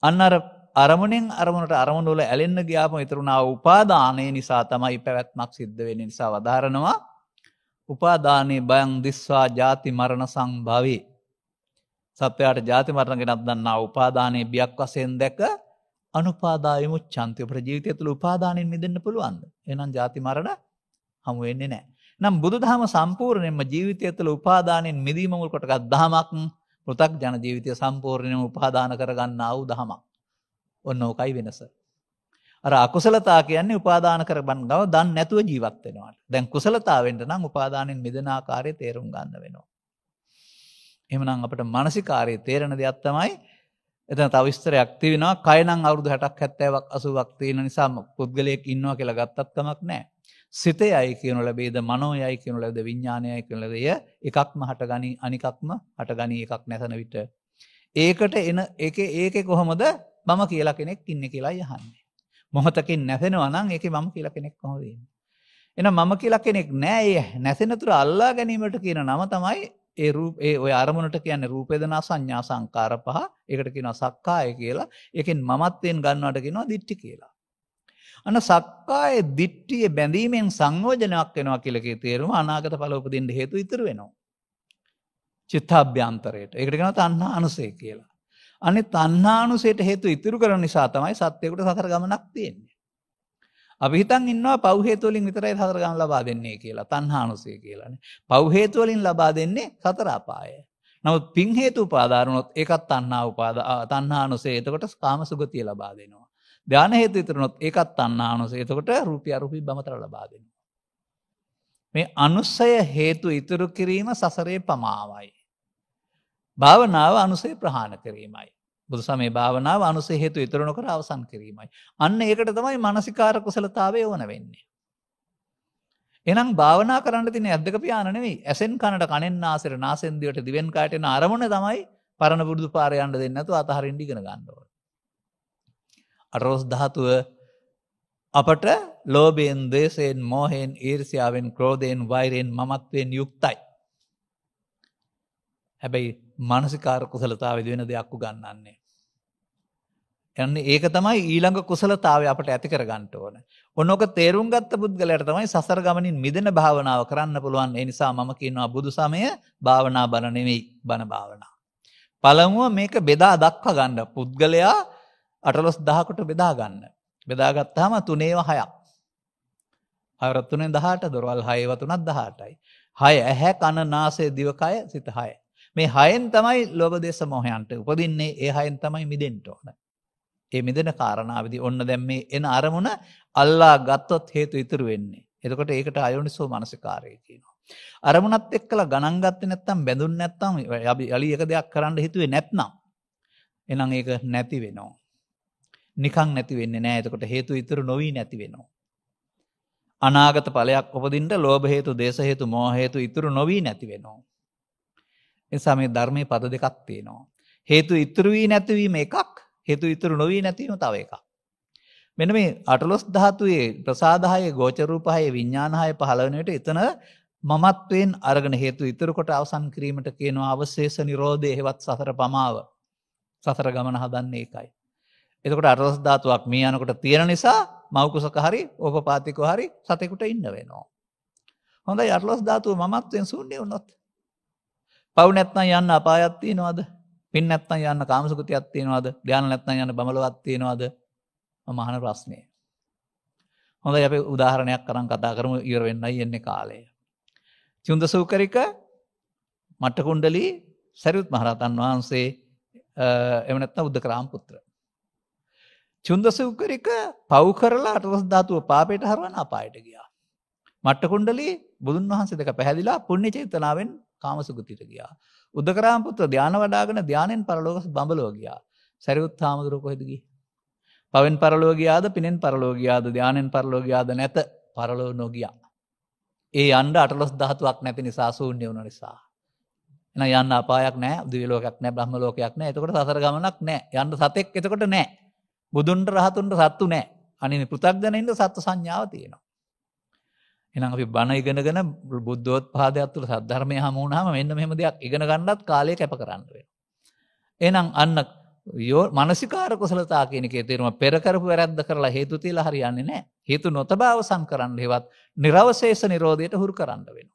අන්නර අරමුණෙන් අරමුණට අරමුණුල ඇලෙන්න්න ග්‍යාපම ඉතරුණා උපාදානය නිසා තමයි පැවැත්මක් සිද්ධ වෙන නිසා වදාරනවා උපාදානයේ බයං දිස්වා ජාති මරණ සංභවී. සත්වයාට ජාති මරණ ගෙනත් දන්නා උපාදානයේ බියක් වසයෙන් දැක අනුපාදායමු චන්තය ප්‍රජීවිතය තුළ උපාදානයෙන් මිදන්න පුළුවන්ද. එනම් ජාති මරණ හමුවෙන්නේ නෑ. නම් බුදුදහම සම්පූර්ණයෙන්ම ජීවිතය තුළ උපාදානයෙන් මිදීමමුල් කොටගත් දහමක් පෘතක් ජන ජීවිතය සම්පූර්ණයම උපාදාන කරගන්නා වූ දහමක්. ඔන්න ඕකයි වෙනස. අර අකුසලතා කියන්නේ උපාදාන කරගන්න ගව දන් නැතුව ජීවත් වෙනවාට. දැන් කුසලතාවෙන්ට නම් උපාදානෙන් මිදෙන ආකාරය තේරුම් ගන්න වෙනවා. එහෙමනම් අපිට මානසිකාරයේ තේරෙන දෙයක් තමයි එතන තව විස්තරයක් තියෙනවා. කය නම් අවුරුදු 60ක් 70ක් 80ක් තියෙන නිසා පුද්ගලයෙක් ඉන්නවා කියලා ගත්තත් කමක් නැහැ. සිතයයි කියන ලැබේද මනෝයයි කියන ලැබේද විඥානයයි කියන ලැබේය එකක්ම හටගනි අනිකක්ම හටගනි එකක් නැසන විට ඒකට එන ඒකේ ඒකේ කොහොමද මම කියලා කෙනෙක් ඉන්න කියලා යහන්නේ. මොහොතකින් නැසෙනවා නම් ඒකේ මම කියලා කෙනෙක් කොහොමද ඉන්නේ? එහෙනම් මම කියලා කෙනෙක් නෑ. ඒ නැසෙන තුර අල්ලා ගැනීමට කියන නම තමයි ඒ රූප ඒ ඔය අරමුණට කියන්නේ රූප වේදනා සංඥා සංකාර පහ. ඒකට කියනවා සක්කාය කියලා. ඒකෙන් මමත්වෙන් ගන්නවට කියනවා දිට්ඨි කියලා. අන්න සක්කාය දිට්ඨිය බැඳීමෙන් සංයෝජනයක් වෙනවා කියලා කී තේරුම අනාගත ඵල උපදින්න හේතු ඉතුරු වෙනවා. චිත්තාභ්‍යන්තරයට. ඒකට කියනවා තණ්හා අනුසය කියලා. අනේ තණ්හානුසයට හේතු ඉතුරු කරන නිසා තමයි සත්‍යයකට සතර ගමනක් තියෙන්නේ. අපි හිතන් ඉන්නවා පව් හේතු වලින් විතරයි සතර ගමන ලබා දෙන්නේ කියලා තණ්හානුසය කියලානේ. පව් හේතු වලින් ලබා දෙන්නේ සතර අපාය. නමුත් පින් හේතු උපාදාරුනොත් ඒකත් තණ්හා උපාදා තණ්හානුසය. එතකොට කාම සුගතිය ලබා දෙනවා. ධාන හේතු ඉතුරුනොත් ඒකත් තණ්හානුසය. එතකොට රූපී අරූපී බමතර ලබා දෙනවා. මේ අනුසය හේතු ඉතුරු කිරීම සසරේ පමාවයි. භාවනාව අනුසේ ප්‍රහාණ කිරීමයි. බුදුසමේ භාවනාව අනුසේ හේතු ඉතුරුණු කර අවසන් කිරීමයි. අන්න ඒකට තමයි මනසිකාර කුසලතාවේ ඕන වෙන්නේ. එනම් භාවනා කරන්න තින ඇදක පියාන නෙවෙයි ඇසෙන් කනට කනෙන් නාසර නාසෙන්දිවට දිවෙන් කාටන අරමුණ තමයි පරණ පුරුදු පාරයන්ට දෙන්නතු අතහරින්ඩිගෙන ගන්නඩුව. අරෝස් ධාතුව අපට ලෝබයෙන් දේශයෙන් මෝහෙන් ඊර්සියාවෙන් ක්‍රෝධයෙන් වෛරයෙන් මමත්වයෙන් යුක්තයි. හැබැයි මානසිකාර කුසලතාව වෙන දෙයක් ගන්නන්නේ. එන්න ඒක තමයි ඊළඟ කුසලතාව අපට ඇති කරගන්නට ඕන. ඔන්නක තේරුම් ගත්ත පුද්ගලයට තමයි සසර ගමනින් මිදෙන භාවනාව කරන්න පුළුවන්. ඒ නිසා මම කියනවා බුදු සමය භාවනා බණ නෙවෙයි බණ භාවනා. පළමුව මේක බෙදා දක්වා ගන්න. පුද්ගලයා අටලොස් 10කට බෙදා ගන්න. බෙදා ගත්තාම තුනේව හයක්. හයරත් තුනේ 18, දොරවල් හයව තුනක් 18යි. හය ඇහැ කන නාසය දිවකය සිත හය. මේ හයෙන් තමයි ලොබ දෙස මොහයන්ට උපදින්නේ ඒ හයෙන් තමයි මිදෙන්ට ඕන. ඒ මිදෙන කාරණාවදි ඔන්න දැම් මේ එන අරමුණ අල්ලා ගත්තොත් හේතු ඉතුරු වෙන්නේ. එතකොට ඒකට අයෝනිසෝ මනසිකාරය කියනවා. අරමුණත් එක්කලා ගණන් ගත්තේ නැත්නම් බැඳුන් නැත්නම් යලි එක දෙයක් කරන්න හිතුවේ නැත්නම් එහෙනම් ඒක නැති වෙනවා. නිකන් නැති වෙන්නේ නැහැ. එතකොට හේතු ඉතුරු නොවි නැති වෙනවා. අනාගත ඵලයක් උපදින්න ලෝභ හේතු, දේශ හේතු, මෝහ හේතු ඉතුරු නොවි නැති වෙනවා. නිසා මේ ධර්මයේ පද දෙකක් තියෙනවා. හේතු ඉතුරු වී නැතිවීම එකක්, හේතු ඉතුරු නොවී නැතිවීම තව එකක්. මෙන්න මේ අටලොස් ධාතුවේ ප්‍රසාදහය, ගෝචර රූපහය, විඥානහය පහළ වෙන විට එතන මමත්වෙන් අරගෙන හේතු ඉතුරු කොට අවසන් කිරීමට කියනවා අවශේෂ නිරෝධය හේවත් සතර පමාව. සතර ගමන හදන්නේ ඒකයි. එතකොට අටලොස් ධාතුවක් මේ යනකොට තියෙන නිසා මෞකුසක හරි, ඕපපාතිකව හරි සතෙකුට ඉන්න වෙනවා. හොඳයි අටලොස් ධාතුව මමත්වෙන් ශූන්‍ය වුණොත් පව් නැත්නම් යන්න අපායක් තියෙනවද? පින් නැත්නම් යන්න කාමසුගතියක් තියෙනවද? ධාන නැත්නම් යන්න බඹලවක් තියෙනවද? මම අහන ප්‍රශ්නේ. හොඳයි අපි උදාහරණයක් අරන් කතා කරමු ඉවර වෙන්නයි එන්නේ කාලය. චුන්දසූකරික මට්ටකුණ්ඩලී සරියුත් මහරහතන් වහන්සේ එහෙම නැත්නම් උද්දකරාම පුත්‍ර. චුන්දසූකරික පව් කරලා අටවස් ධාතුව පාපයට හරවන අපායට ගියා. මට්ටකුණ්ඩලී බුදුන් වහන්සේ දෙක පැහැදිලා පුණ්‍ය චේතනාවෙන් කාමසුගතිට ගියා. උදකරාම්පුත්‍ර ධ්‍යාන වඩාගෙන ධ්‍යානෙන් පරලෝක බඹලෝ ගියා. සැරියුත් හාමුදුර කොහෙද ගියේ? පවෙන් පරලෝ ගියාද පිනෙන් පරලෝ ගියාද ධානෙන් පරලෝ ගියාද නැත පරලෝ නොගියා. ඒ අන්ඩ අටලොස් දහතුවක් නැති නිසා සූන්්‍ය වුණ නිසා. එන යන්න අපායක් නෑ දවිලෝකක් නෑ බ්‍රහ්මලෝකයක් නෑ එතකොට සසර ගමනක් නෑ යන්න සතෙක් එතකොට නෑ. බුදුන්ට රහතුන්ට සත්තු නෑ අනි පෘතක්ජනන්ට සත්තු සංඥාව තියෙනවා. එනම් අපි බණ ඉගෙනගෙන බුද්ධෝත් පාදයක්ත්තුල සද්ධර්මය හමුණහම මෙන්න මෙම දෙයක් ඉගෙන ගණ්ඩත් කාලය කැප කරන්නුවේ. එනම් අන්න යෝ මනසිකාර කොසලතා කියනක තේරම පෙරකරපු වැරද්ද කරලා හේතුතිල හරියන්නේ නෑ හේතු නොතබාවසන් කරන්න හෙවත් නිරවශේෂ නිරෝධයට හුරු කරන්න වෙන.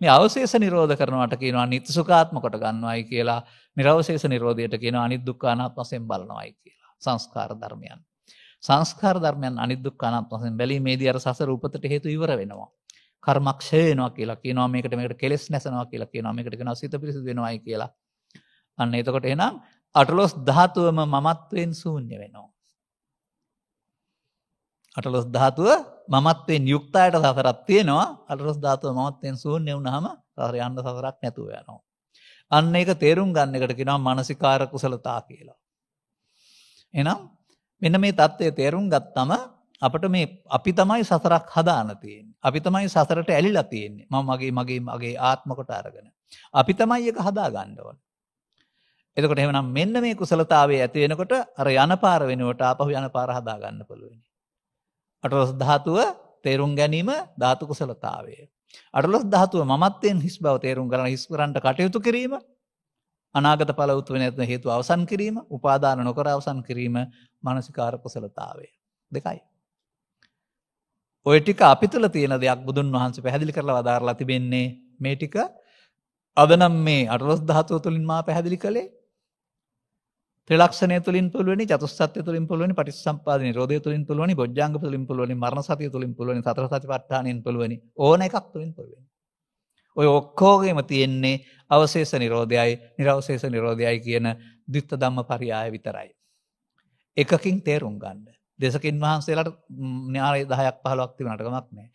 මේ අවශේෂ නිරෝධ කරනවට කියනවා නිත්සුකාත්ම කොට ගන්නවායි කියලා නිරවශේෂ නිරෝධයට කියෙන අනිත් දුක්කානත් වසෙන් බලනවායි කියලා සංස්කාර ධර්මයන්. සංස්කාර ධර්මයන් අනිදුක්කානත් වසෙන් බැලීමේදී අර සසර උපතට හේතු ඉවර වෙනවා. කර්මක්ෂයනවා කියලා කියනවා මේකට මේකට කෙලෙස් නැසනවා කියලා කියනවා මේකට කියනවා සිත පිරිසිදු වෙනවායි කියලා. අන්න එතකොට එහෙනම් අටලොස් ධාතුවම මමත්වෙන් ශූන්‍ය වෙනවා. අටලොස් ධාතුව මමත්වෙන් යුක්තායට සසරක් තියෙනවා අටලොස් ධාතුව මමත්වෙන් ශූන්‍ය වුණාම සසර යන්න සසරක් නැතුව යනවා. අන්න ඒක තේරුම් ගන්න එකට කියනවා මානසිකාර කුසලතා කියලා. එහෙනම් මෙන්න මේ தත්ත්වය තේරුම් ගත්තම අපිට මේ අපි තමයි සසරක් හදාන තියෙන්නේ. අපි තමයි සසරට ඇලිලා තියෙන්නේ. මම මගේ මගේ මගේ ආත්ම කොට අරගෙන. අපි තමයි ඒක හදා ගන්න ඕනේ. එතකොට එහෙනම් මෙන්න මේ කුසලතාවයේ ඇති වෙනකොට අර යන පාර වෙනුවට ආපහු යන පාර හදා ගන්න පුළුවන්. අටලොස් ධාතුව තේරුම් ගැනීම ධාතු කුසලතාවය. අටලොස් ධාතුව මමත්වයෙන් හිස් බව තේරුම් කරන හිස් කරන්ට කටයුතු කිරීම අනාගත පල උත්ව නැත්න හේතු අවසන් කිරීම උපාදාන නොකර අවසන් කිරීම මනසිකාර කුසලතාවය දෙකයි. ඔය ටික අපිතුල තියෙන දෙයක් බුදුන් වහන්සේ පැහැදිලි කරලා වදාරලා තිබෙන්නේ මේ ටික අදනම් මේ අටලොස් ධාතුව තුළින් මා පැහැදිලි කළේ ත්‍රලක්ෂණය තුළින් පුළුවනි චතුස්සත්ය තුළින් පුළුවනි පටිසම්පාද රෝධය තුළින් පුළුවනි බොජ්ජංග තුළින් පුළුවනි මරණ සතිය තුළින් පුළුවනි සතර සති පට්ඨානයෙන් පුළුවනි ඕන එකක් තුළින් පුළුවනි ඔය ඔක්කෝගේම තියෙන්නේ අවශේෂ නිරෝධයයි නිරවශේෂ නිරෝධයයි කියන දිත්ත දම්ම පරියාය විතරයි. එකකින් තේරුම් ගන්න. දෙසකින් වහන්සේලට න්‍යාය දහයක් පහලොක්ති නටකමක් නෑ.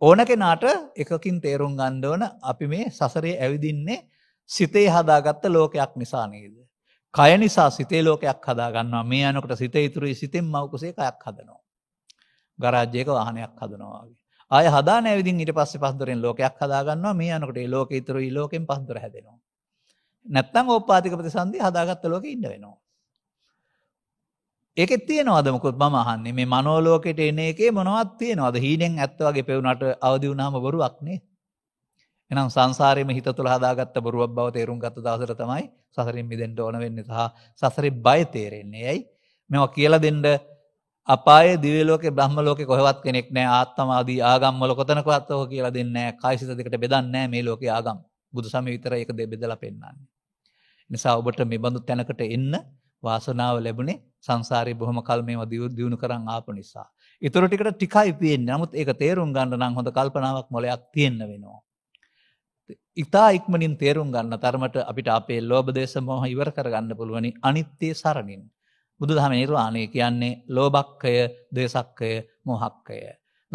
ඕන කෙනාට එකකින් තේරුම් ගණ්ඩෝන අපි මේ සසරේ ඇවිදින්නේ සිතේ හදාගත්ත ලෝකයක් නිසා නේද. කය නිසා සිතේ ලෝකයක් හදාගන්නවා මේ අනකට සිත ඉතුරයි සිතෙන් මවකුසේ කයක් හදනවා. ගරාජ්‍යයක වාහනයක් හදනවාගේ. ආය හදා නැවිදින් ඊට පස්සේ පස්දරෙන් ලෝකයක් හදාගන්නවා මේ යනකොට ඒ ලෝක ඉතුරු ලෝකෙන් පස්දර හැදෙනවා. නැත්තම් ඕපාතික ප්‍රතිසන්දි හදාගත්ත ලෝකෙ ඉන්න වෙනවා. ඒකෙත් තියෙනවද මොකොත් මම අහන්නේ මේ මනෝලෝකෙට එන එකේ මොනවද තියෙනවද හීනෙන් ඇත්ත වගේ පෙවුනට අවදි වුණාම බොරුවක් නේ. එහෙනම් සංසාරේම හිත තුළ හදාගත්ත බොරුවක් බව තේරුම් ගත්ත දවසට තමයි සසරින් මිදෙන්න ඕන වෙන්නේ සහ සසරේ බය තේරෙන්නේ. එයි මේවා කියලා දෙන්න අපායේ දිව්‍ය ලෝකේ බ්‍රහ්ම ලෝකේ කොහෙවත් කෙනෙක් නැහැ ආත්ම ආදී ආගම් වල කොතනකවත් ඔක කියලා දෙන්නේ නැහැ කායිසිත දෙකට බෙදන්නේ නැහැ මේ ලෝකේ ආගම් බුදුසමය විතර ඒක බෙදලා පෙන්වන්නේ නිසා ඔබට මේ බඳු තැනකට එන්න වාසනාව ලැබුණේ සංසාරේ බොහොම කල් මේවා දියුණු කරන් ආපු නිසා. ඊතර ටිකට ටිකයි පේන්නේ. නමුත් ඒක තේරුම් ගන්න නම් හොඳ කල්පනාවක් මොලයක් තියෙන්න වෙනවා. ඊතා ඉක්මනින් තේරුම් ගන්න තරමට අපිට අපේ ලෝභ දේශ මොහ ඉවර කරගන්න පුළුවනි අනිත්‍ය සරණින්. බුදුදහම නිර්වාණය කියන්නේ ලෝභක්කය, ද්වේෂක්කය, මෝහක්කය.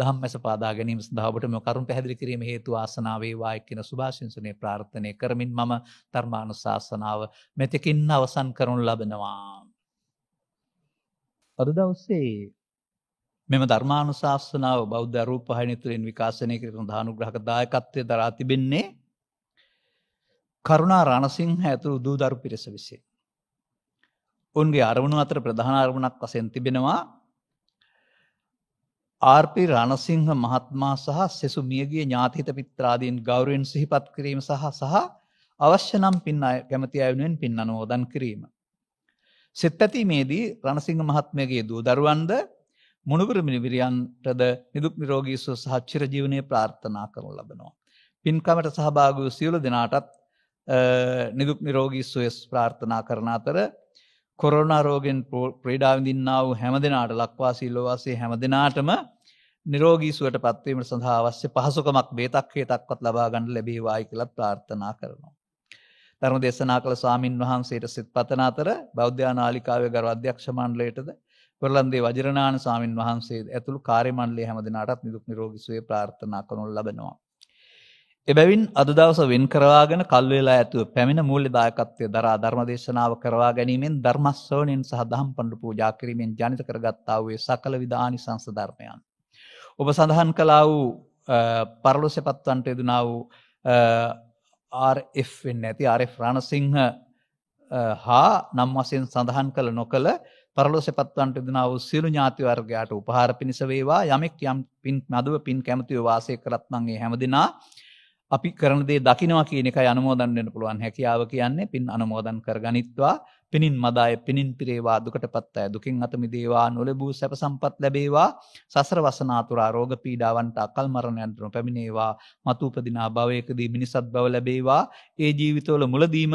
දහම් මැස පාදා ගැනීම සඳහා ඔබට මේ කරුණ පැහැදිලි කිරීම හේතු ආසනාව වේවා කියන සුභාශිංසනය ප්‍රාර්ථනා කරමින් මම ධර්මානුශාසනාව මෙතකින් අවසන් කරනු ලබනවා. අද දවසේ මෙම ධර්මානුශාසනාව බෞද්ධ රූපවාහිනිය තුළින් විකාශනය කරන දානුග්‍රහක දායකත්වයේ දරා තිබෙන්නේ කරුණා රණසිංහ ඇතුළු දූදරු පිරිස විසිනි. ඔවුන්ගේ අරමුණු අතර ප්‍රධාන අරමුණක් වසෙන් තිබෙනවා ආර්පි රණසිංහ මහත්මා සහ සෙසු මියගේ ඥාතිත පිත්‍රාදීන් ගෞරයෙන් සිහිපත් කිරීම සහ සහ අවශ්‍ය නම් පින් අය කැමති අයුනෙන් පින් අනුවෝදන් කිරීම. සෙත් ඇතිීමේදී රණසිංහ මහත්මයගේ දූ දරුවන්ද මුණුවර මිනිවිරියන්ටද නිදුක් නිරෝගීසු සහ චිරජීවනය ප්‍රාර්ථනා කරනු ලබනවා. පින්කමට සහභාග වූ සියලු දෙනාටත් නිදුක් නිරෝගී සුවස් ප්‍රාර්ථනා කරන අතර කොරන රෝගෙන් ප්‍රීඩාවිඳින්නාව හැම දෙනාට ලක්වාසී ලොවාසේ හැම දෙනාටම නිරෝගීසුවට පත්වීමට සඳහා අවශ්‍ය පහසුකමක් බේතක් හේතක්වත් ලබා ගන්න ලැබේවායි කියලා ප්‍රාර්ථනා කරනවා. ධර්ම දේශනා කළ ස්වාමින් වහන්සේට සිත් පතන අතර බෞද්ධානාලිකාවේ ගරු අධ්‍යක්ෂ මණ්ඩලයටද කොරලන්දේ වජිරනාන ස්වාමින් වහන්සේ ඇතුළු කාර්ය මණ්ඩලය හැම දිනාටත් නිරුක් නිරෝගී සුවය ප්‍රාර්ථනා කරනු ලබනවා. එබැවින් අද දවස වෙන් කරවාගෙන කල් වේලා ඇතුව පැමිණ මූල්‍ය දායකත්වය දරා ධර්ම දේශනාව කරවා ගැනීමෙන් ධර්මස්සවණෙන් සහ දහම් පඬු පූජා කිරීමෙන් ජනිත කරගත්තා වූ සකල විධ ආනිසංස ධර්මයන්. ඔබ සඳහන් කළා වූ පරලොසේ පත්වන්ට යෙදුනා වූ RF වෙන්න ඇති RF රණසිංහ හා නම් වශයෙන් සඳහන් කළ නොකළ පරලොසේ පත්වන්ට යෙදුනා වූ සියලු ඥාති වර්ගයාට උපහාර පිණිස වේවා යමෙක් යම් පින් මදුව පින් කැමතිව වාසය කරත් මං ඒ හැමදිනා අපි කරන දේ දකිනවා කියන එකයි අනුමෝදන් වෙන්න පුළුවන් හැකියාව කියන්නේ පින් අනුමෝදන් කරගනිත්වා පිනින් මදාය පිනින් පිරේවා දුකට පත් අය දුකින් අත මිදේවා නොලැබූ සැප සම්පත් ලැබේවා සසර වසනාතුරා රෝග පීඩාවන්ට අකල් මරණයන් දුන පැමිණේවා මතු උපදිනා භවයකදී මිනිසත් බව ලැබේවා ඒ ජීවිතවල මුලදීම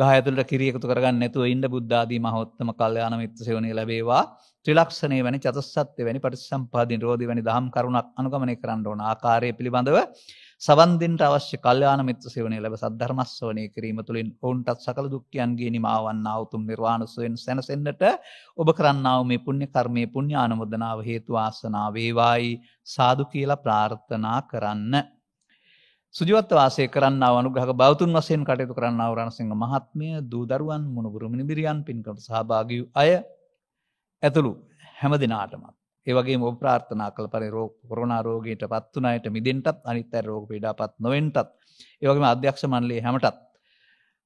ගායතුලට කිරියකුතු කරගන්න නැතුව ඉන්න බුද්ධාදී මහෝත්තම කල්යාණ මිත්‍ර සේවනය ලැබේවා ත්‍රිලක්ෂණේ වැනි චතුස්සත්ත්‍ය වැනි පටිසම්පාදින් රෝධි වැනි දහම් කරුණක් අනුගමනය කරන්න ඕන ආකාරය පිළිබඳව සවන් දෙන්නට අවශ්‍ය කල්යාණ මිත්‍ර සේවනය ලැබ සද්ධර්ම ශ්‍රවණය කිරීම තුළින් ඔවුන්ටත් සකල දුක්ඛයන්ගේ නිමාවන්නා උතුම් නිර්වාණ සුවෙන් සැනසෙන්නට ඔබ කරන්නා වූ මේ පුණ්‍ය කර්මයේ පුණ්‍ය ආනමෝදනාව හේතු ආසනා වේවායි සාදු කියලා ප්‍රාර්ථනා කරන්න. සුජවත් වාසය කරන්නව අනුග්‍රහ බෞතුන් වශයෙන් කටයුතු කරන්නව රණසිංහ මහත්මිය දූ දරුවන් මුණුබුරු මිනිබිරියන් පින්කට සහභාගී වූ අය ඇතුළු හැම දිනාටමත් ඒවගේ ඔබ ප්‍රාර්ථනා කළ පරි රෝ කොරනාරෝගයට පත්වනයට මිදෙන්ටත් අනිත් අ රෝග පිඩාපත් නොවෙන්ටත් ඒවගේම අධ්‍යක්ෂ මන්ලේ හැමටත්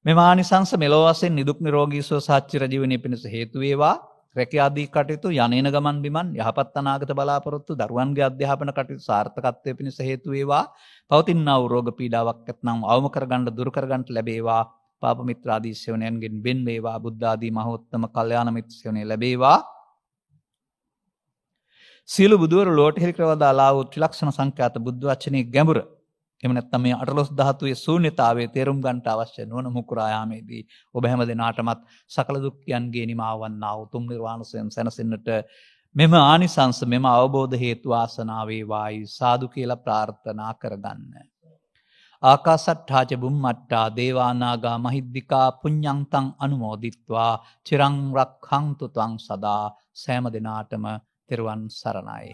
මෙමානිසංස මෙලෝවසෙන් නිදුක් නිරෝගීස්ව සච්චිරජීවනය පිණිස හේතුවේවා රැකයාදී කටයුතු යනන ගමන් බිමන් යහපත් අනාගත බලාපොරොත්තු දරුවන්ගේ අධ්‍යාපන කටයුතු සාර්ථකත්වය පිණිස හේතුවේවා පවතින්නව රෝග පීඩාවක් ඇත්නම් අවමකරගණ්ඩ දුරකරගන්ට ලැබේවා පාපමිත්‍රාදීශවනයන්ගෙන් බෙන්වේවා බුද්ධාදී මහෝත්තම කල්්‍යයානමිත්‍රයවනය ලැබේවා සියලු බුදුවරු ලෝට හිරිකරවදාලා වූ ත්‍රිලක්ෂණ සංඛ්‍යාත බුද්ධ වචනේ ගැඹුර එහෙම නැත්නම් මේ අටලොස් ධාතුවේ ශූන්‍යතාවයේ තේරුම් ගන්නට අවශ්‍ය නොවන මුකුරා යාමේදී ඔබ හැම දිනාටමත් සකල දුක්ඛයන්ගේ නිමාවන්නා උතුම් නිර්වාණයෙන් සැනසෙන්නට මෙම ආනිසංස මෙම අවබෝධ හේතු ආසනාවේ වායි සාදු කියලා ප්‍රාර්ථනා කරගන්න. ආකාසට්ඨාච බුම්මට්ටා දේවානාගා මහිද්దికා පුඤ්ඤන්තං අනුමෝදිත්වා චිරං රක්ඛන්තු තං සදා සෑම දිනාටම තෙරුවන් සරණයි.